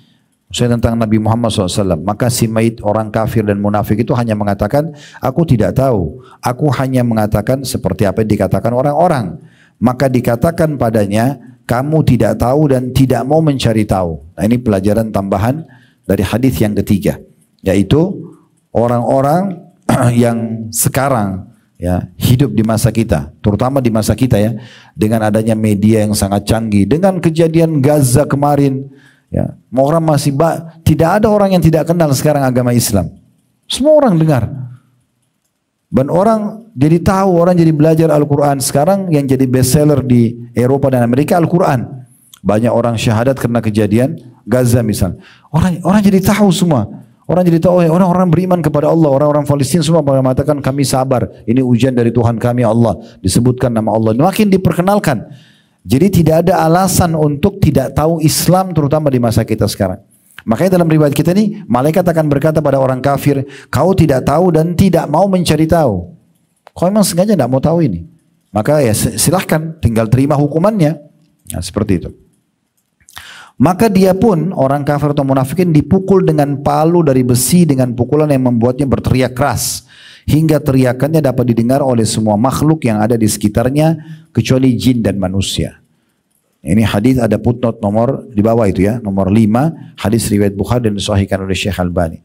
A: Maksudnya tentang Nabi Muhammad SAW. Maka si maid orang kafir dan munafik itu hanya mengatakan, aku tidak tahu. Aku hanya mengatakan seperti apa yang dikatakan orang-orang maka dikatakan padanya kamu tidak tahu dan tidak mau mencari tahu. Nah, ini pelajaran tambahan dari hadis yang ketiga yaitu orang-orang <clears throat> yang sekarang ya hidup di masa kita, terutama di masa kita ya dengan adanya media yang sangat canggih, dengan kejadian Gaza kemarin ya, orang masih tidak ada orang yang tidak kenal sekarang agama Islam. Semua orang dengar. Dan orang jadi tahu, orang jadi belajar Al-Quran. Sekarang yang jadi bestseller di Eropa dan Amerika Al-Quran. Banyak orang syahadat karena kejadian Gaza misal. Orang orang jadi tahu semua. Orang jadi tahu eh, orang-orang beriman kepada Allah, orang-orang Palestina semua mengatakan kami sabar. Ini ujian dari Tuhan kami Allah. Disebutkan nama Allah. Makin diperkenalkan. Jadi tidak ada alasan untuk tidak tahu Islam terutama di masa kita sekarang. Makanya dalam riwayat kita ini, malaikat akan berkata pada orang kafir, kau tidak tahu dan tidak mau mencari tahu. Kau memang sengaja tidak mau tahu ini. Maka ya silahkan tinggal terima hukumannya. Nah, seperti itu. Maka dia pun orang kafir atau munafikin dipukul dengan palu dari besi dengan pukulan yang membuatnya berteriak keras hingga teriakannya dapat didengar oleh semua makhluk yang ada di sekitarnya kecuali jin dan manusia. Ini hadis ada putnot nomor di bawah itu ya, nomor 5 hadis riwayat Bukhari dan disahihkan oleh Syekh Albani.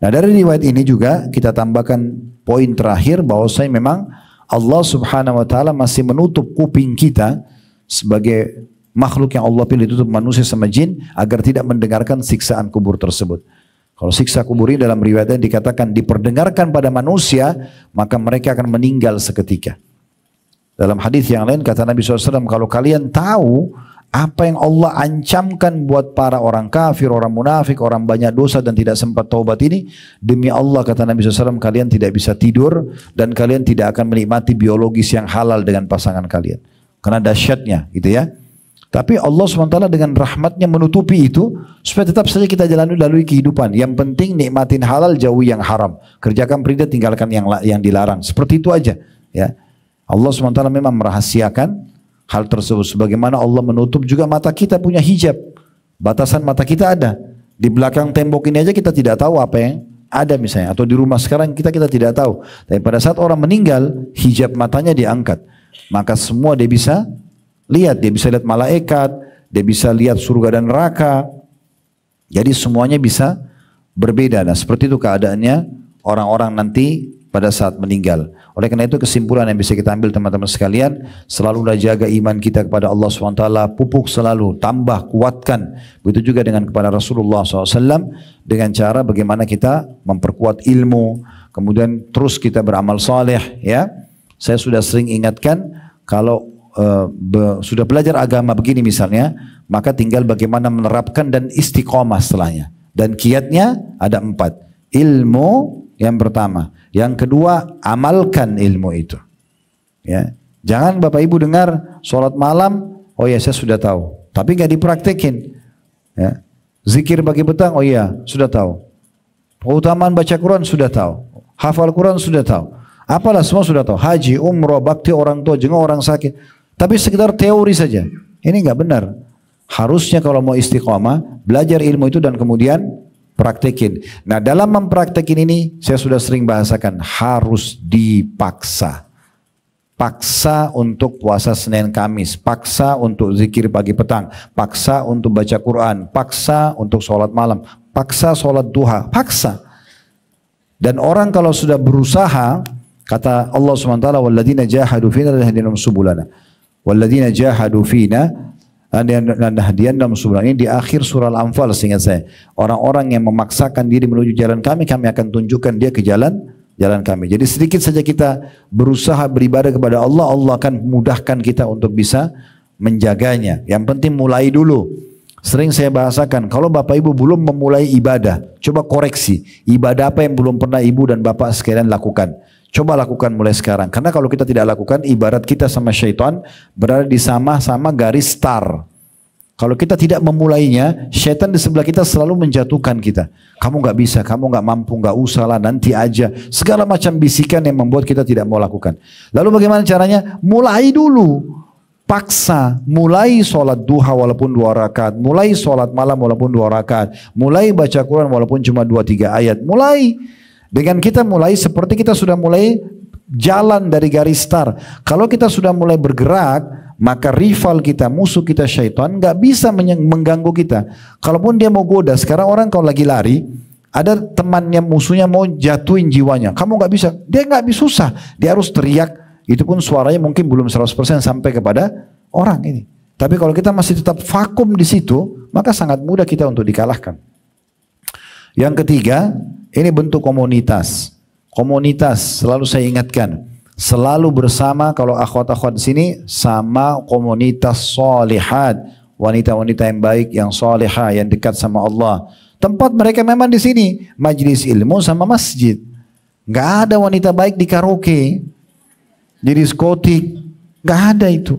A: Nah, dari riwayat ini juga kita tambahkan poin terakhir bahwa saya memang Allah Subhanahu wa taala masih menutup kuping kita sebagai makhluk yang Allah pilih tutup manusia sama jin agar tidak mendengarkan siksaan kubur tersebut. Kalau siksa kubur ini dalam riwayatnya dikatakan diperdengarkan pada manusia, maka mereka akan meninggal seketika. Dalam hadis yang lain kata Nabi SAW, kalau kalian tahu apa yang Allah ancamkan buat para orang kafir, orang munafik, orang banyak dosa dan tidak sempat taubat ini, demi Allah kata Nabi SAW, kalian tidak bisa tidur dan kalian tidak akan menikmati biologis yang halal dengan pasangan kalian. Karena dahsyatnya gitu ya. Tapi Allah SWT dengan rahmatnya menutupi itu supaya tetap saja kita jalani lalui kehidupan. Yang penting nikmatin halal jauhi yang haram. Kerjakan perintah tinggalkan yang yang dilarang. Seperti itu aja. Ya. Allah SWT memang merahasiakan hal tersebut. Sebagaimana Allah menutup juga mata kita punya hijab. Batasan mata kita ada. Di belakang tembok ini aja kita tidak tahu apa yang ada misalnya. Atau di rumah sekarang kita kita tidak tahu. Tapi pada saat orang meninggal, hijab matanya diangkat. Maka semua dia bisa lihat. Dia bisa lihat malaikat. Dia bisa lihat surga dan neraka. Jadi semuanya bisa berbeda. Nah seperti itu keadaannya orang-orang nanti pada saat meninggal. Oleh karena itu kesimpulan yang bisa kita ambil teman-teman sekalian, selalu selalulah jaga iman kita kepada Allah SWT, pupuk selalu, tambah, kuatkan. Begitu juga dengan kepada Rasulullah SAW, dengan cara bagaimana kita memperkuat ilmu, kemudian terus kita beramal saleh. Ya, Saya sudah sering ingatkan, kalau uh, be, sudah belajar agama begini misalnya, maka tinggal bagaimana menerapkan dan istiqomah setelahnya. Dan kiatnya ada empat. Ilmu yang pertama, yang kedua, amalkan ilmu itu. Ya. Jangan Bapak Ibu dengar sholat malam, oh ya saya sudah tahu. Tapi nggak dipraktekin. Ya. Zikir bagi petang, oh iya sudah tahu. Keutamaan baca Quran sudah tahu. Hafal Quran sudah tahu. Apalah semua sudah tahu. Haji, umroh, bakti orang tua, jenguk orang sakit. Tapi sekitar teori saja. Ini nggak benar. Harusnya kalau mau istiqomah, belajar ilmu itu dan kemudian praktekin. Nah dalam mempraktekin ini saya sudah sering bahasakan harus dipaksa. Paksa untuk puasa Senin Kamis, paksa untuk zikir pagi petang, paksa untuk baca Quran, paksa untuk sholat malam, paksa sholat duha, paksa. Dan orang kalau sudah berusaha, kata Allah SWT, وَالَّذِينَ جَاهَدُوا فِينَ لَهَدِنُمْ سُبُلَنَا وَالَّذِينَ جَاهَدُوا فِينَ dan hadiah dalam surah ini di akhir surah Al-Anfal seingat saya. Orang-orang yang memaksakan diri menuju jalan kami, kami akan tunjukkan dia ke jalan jalan kami. Jadi sedikit saja kita berusaha beribadah kepada Allah, Allah akan mudahkan kita untuk bisa menjaganya. Yang penting mulai dulu. Sering saya bahasakan, kalau Bapak Ibu belum memulai ibadah, coba koreksi. Ibadah apa yang belum pernah Ibu dan Bapak sekalian lakukan. Coba lakukan mulai sekarang. Karena kalau kita tidak lakukan, ibarat kita sama syaitan berada di sama-sama garis star. Kalau kita tidak memulainya, syaitan di sebelah kita selalu menjatuhkan kita. Kamu nggak bisa, kamu nggak mampu, nggak usah lah, nanti aja. Segala macam bisikan yang membuat kita tidak mau lakukan. Lalu bagaimana caranya? Mulai dulu. Paksa mulai sholat duha walaupun dua rakaat, mulai sholat malam walaupun dua rakaat, mulai baca Quran walaupun cuma dua tiga ayat, mulai. Dengan kita mulai seperti kita sudah mulai jalan dari garis start. Kalau kita sudah mulai bergerak, maka rival kita, musuh kita syaitan nggak bisa mengganggu kita. Kalaupun dia mau goda, sekarang orang kalau lagi lari, ada temannya musuhnya mau jatuhin jiwanya. Kamu nggak bisa. Dia nggak bisa susah. Dia harus teriak. Itu pun suaranya mungkin belum 100% sampai kepada orang ini. Tapi kalau kita masih tetap vakum di situ, maka sangat mudah kita untuk dikalahkan. Yang ketiga, ini bentuk komunitas. Komunitas selalu saya ingatkan, selalu bersama kalau akhwat-akhwat sini sama komunitas solihat, wanita-wanita yang baik, yang solehah, yang dekat sama Allah. Tempat mereka memang di sini, majlis ilmu sama masjid. Gak ada wanita baik di karaoke, di diskotik, gak ada itu.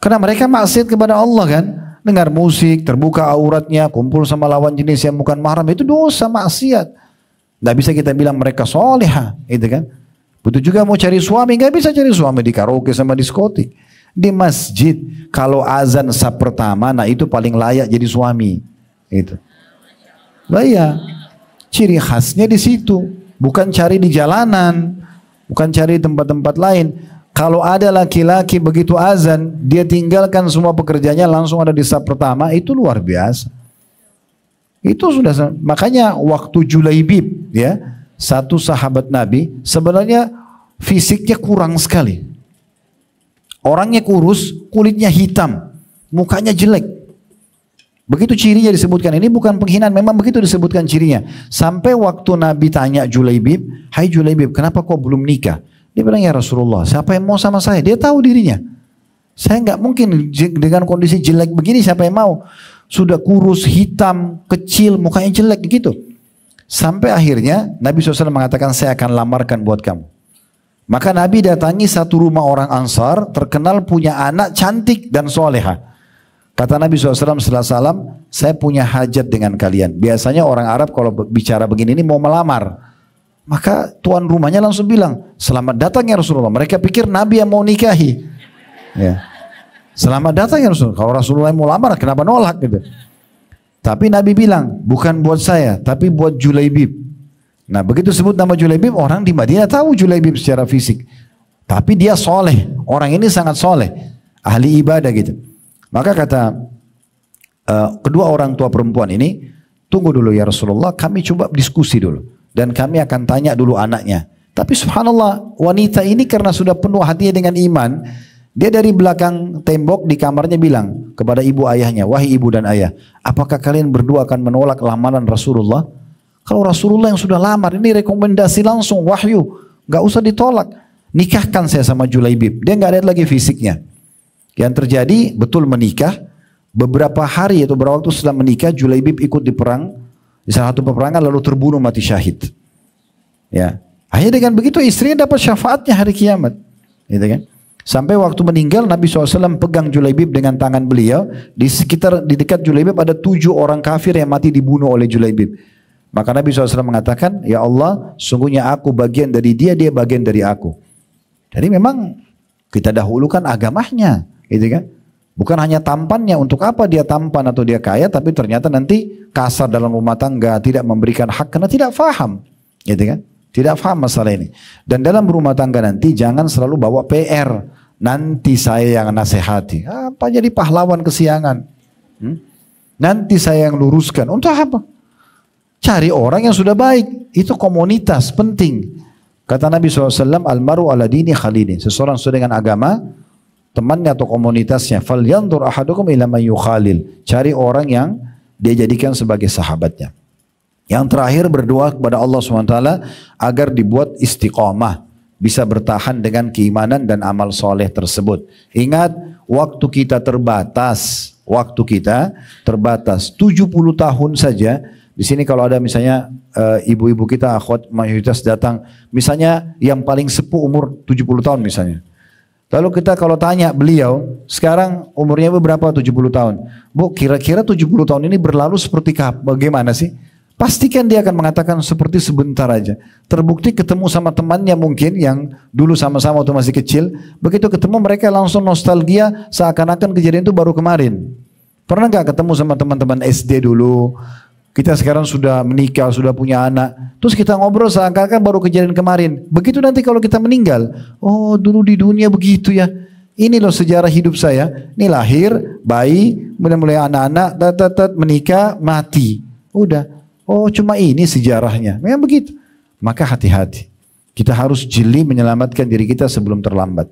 A: Karena mereka maksiat kepada Allah kan dengar musik, terbuka auratnya, kumpul sama lawan jenis yang bukan mahram itu dosa maksiat. Tidak bisa kita bilang mereka soleha, gitu kan? butuh juga mau cari suami, nggak bisa cari suami di karaoke sama diskotik. Di masjid, kalau azan sah pertama, nah itu paling layak jadi suami. Itu. Lah iya, ciri khasnya di situ. Bukan cari di jalanan, bukan cari tempat-tempat lain. Kalau ada laki-laki begitu azan, dia tinggalkan semua pekerjaannya langsung ada di saat pertama, itu luar biasa. Itu sudah makanya waktu Julaibib ya, satu sahabat Nabi sebenarnya fisiknya kurang sekali. Orangnya kurus, kulitnya hitam, mukanya jelek. Begitu cirinya disebutkan, ini bukan penghinaan, memang begitu disebutkan cirinya. Sampai waktu Nabi tanya Julaibib, Hai Julaibib, kenapa kau belum nikah? Dia bilang ya Rasulullah, siapa yang mau sama saya? Dia tahu dirinya. Saya nggak mungkin dengan kondisi jelek begini siapa yang mau? Sudah kurus, hitam, kecil, mukanya jelek gitu. Sampai akhirnya Nabi SAW mengatakan saya akan lamarkan buat kamu. Maka Nabi datangi satu rumah orang Ansar terkenal punya anak cantik dan soleha. Kata Nabi SAW setelah salam, saya punya hajat dengan kalian. Biasanya orang Arab kalau bicara begini ini mau melamar. Maka tuan rumahnya langsung bilang, selamat datang ya Rasulullah. Mereka pikir Nabi yang mau nikahi. Ya. Selamat datang ya Rasulullah. Kalau Rasulullah mau lamar, kenapa nolak gitu. Tapi Nabi bilang, bukan buat saya, tapi buat Julaibib. Nah begitu sebut nama Julaibib, orang di Madinah tahu Julaibib secara fisik. Tapi dia soleh, orang ini sangat soleh, ahli ibadah gitu. Maka kata uh, kedua orang tua perempuan ini, tunggu dulu ya Rasulullah, kami coba diskusi dulu dan kami akan tanya dulu anaknya. Tapi subhanallah wanita ini karena sudah penuh hatinya dengan iman, dia dari belakang tembok di kamarnya bilang kepada ibu ayahnya, wahai ibu dan ayah, apakah kalian berdua akan menolak lamaran Rasulullah? Kalau Rasulullah yang sudah lamar, ini rekomendasi langsung, wahyu, gak usah ditolak. Nikahkan saya sama Julaibib, dia gak lihat lagi fisiknya. Yang terjadi betul menikah, beberapa hari atau beberapa waktu setelah menikah Julaibib ikut di perang di salah satu peperangan lalu terbunuh mati syahid. Ya. Hanya dengan begitu istrinya dapat syafaatnya hari kiamat. Gitu kan? Sampai waktu meninggal Nabi SAW pegang Julaibib dengan tangan beliau. Di sekitar di dekat Julaibib ada tujuh orang kafir yang mati dibunuh oleh Julaibib. Maka Nabi SAW mengatakan, Ya Allah, sungguhnya aku bagian dari dia, dia bagian dari aku. Jadi memang kita dahulukan agamanya. Gitu kan? Bukan hanya tampannya, untuk apa dia tampan atau dia kaya, tapi ternyata nanti kasar dalam rumah tangga, tidak memberikan hak karena tidak faham. Gitu kan? Tidak faham masalah ini. Dan dalam rumah tangga nanti jangan selalu bawa PR. Nanti saya yang nasihati. Apa jadi pahlawan kesiangan? Hmm? Nanti saya yang luruskan. Untuk apa? Cari orang yang sudah baik. Itu komunitas penting. Kata Nabi SAW, Almaru ala dini khalidin. Seseorang sudah dengan agama, temannya atau komunitasnya. Falyanzur ahadukum ila man yukhalil. Cari orang yang dia jadikan sebagai sahabatnya. Yang terakhir berdoa kepada Allah SWT agar dibuat istiqomah. Bisa bertahan dengan keimanan dan amal soleh tersebut. Ingat waktu kita terbatas. Waktu kita terbatas. 70 tahun saja. Di sini kalau ada misalnya eh, ibu-ibu kita akhwat mayoritas datang. Misalnya yang paling sepuh umur 70 tahun misalnya. Lalu kita kalau tanya beliau, sekarang umurnya berapa? 70 tahun. Bu, kira-kira 70 tahun ini berlalu seperti bagaimana sih? Pastikan dia akan mengatakan seperti sebentar aja. Terbukti ketemu sama temannya mungkin yang dulu sama-sama waktu masih kecil. Begitu ketemu mereka langsung nostalgia seakan-akan kejadian itu baru kemarin. Pernah nggak ketemu sama teman-teman SD dulu? Kita sekarang sudah menikah, sudah punya anak. Terus kita ngobrol seakan-akan baru kejadian kemarin. Begitu nanti kalau kita meninggal. Oh dulu di dunia begitu ya. Ini loh sejarah hidup saya. Ini lahir, bayi, mulai-mulai anak-anak, menikah, mati. Udah. Oh cuma ini sejarahnya. Memang begitu. Maka hati-hati. Kita harus jeli menyelamatkan diri kita sebelum terlambat.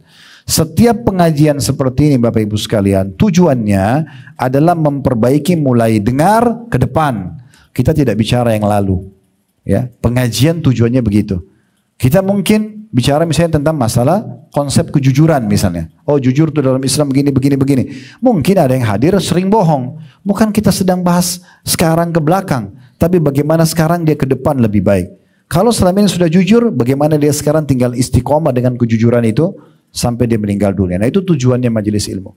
A: Setiap pengajian seperti ini Bapak Ibu sekalian, tujuannya adalah memperbaiki mulai dengar ke depan. Kita tidak bicara yang lalu. Ya, pengajian tujuannya begitu. Kita mungkin bicara misalnya tentang masalah konsep kejujuran misalnya. Oh jujur tuh dalam Islam begini, begini, begini. Mungkin ada yang hadir sering bohong. Bukan kita sedang bahas sekarang ke belakang. Tapi bagaimana sekarang dia ke depan lebih baik. Kalau selama ini sudah jujur, bagaimana dia sekarang tinggal istiqomah dengan kejujuran itu sampai dia meninggal dunia. Nah itu tujuannya majelis ilmu.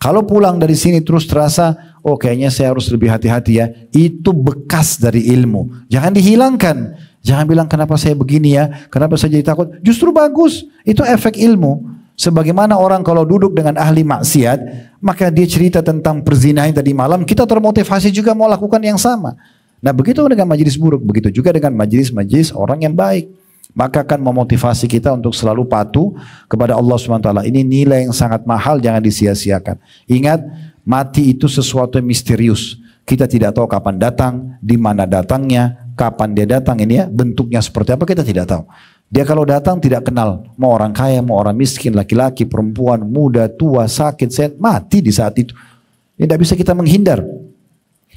A: Kalau pulang dari sini terus terasa, oh kayaknya saya harus lebih hati-hati ya. Itu bekas dari ilmu. Jangan dihilangkan. Jangan bilang kenapa saya begini ya, kenapa saya jadi takut. Justru bagus. Itu efek ilmu. Sebagaimana orang kalau duduk dengan ahli maksiat, maka dia cerita tentang perzinahan tadi malam, kita termotivasi juga mau lakukan yang sama. Nah begitu dengan majelis buruk, begitu juga dengan majelis-majelis orang yang baik maka akan memotivasi kita untuk selalu patuh kepada Allah SWT. Ini nilai yang sangat mahal, jangan disia-siakan. Ingat, mati itu sesuatu yang misterius. Kita tidak tahu kapan datang, di mana datangnya, kapan dia datang ini ya, bentuknya seperti apa kita tidak tahu. Dia kalau datang tidak kenal, mau orang kaya, mau orang miskin, laki-laki, perempuan, muda, tua, sakit, sehat, mati di saat itu. Ini tidak bisa kita menghindar.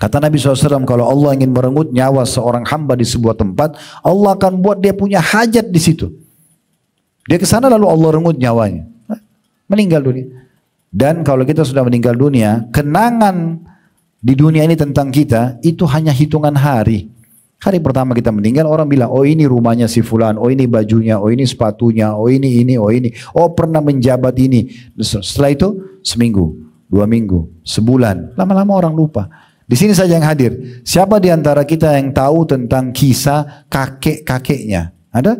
A: Kata Nabi SAW, kalau Allah ingin merenggut nyawa seorang hamba di sebuah tempat, Allah akan buat dia punya hajat di situ. Dia ke sana lalu Allah renggut nyawanya. Meninggal dunia. Dan kalau kita sudah meninggal dunia, kenangan di dunia ini tentang kita itu hanya hitungan hari. Hari pertama kita meninggal orang bilang, oh ini rumahnya si fulan, oh ini bajunya, oh ini sepatunya, oh ini ini, oh ini, oh pernah menjabat ini. Setelah itu seminggu, dua minggu, sebulan, lama-lama orang lupa. Di sini saja yang hadir. Siapa di antara kita yang tahu tentang kisah kakek-kakeknya? Ada?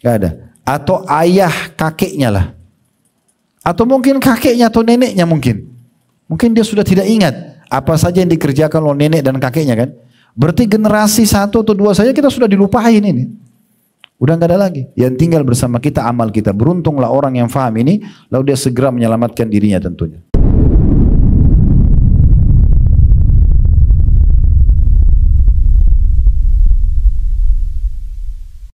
A: Gak ada. Atau ayah kakeknya lah. Atau mungkin kakeknya atau neneknya mungkin. Mungkin dia sudah tidak ingat apa saja yang dikerjakan oleh nenek dan kakeknya kan. Berarti generasi satu atau dua saja kita sudah dilupain ini. Udah nggak ada lagi. Yang tinggal bersama kita amal kita. Beruntunglah orang yang faham ini. Lalu dia segera menyelamatkan dirinya tentunya.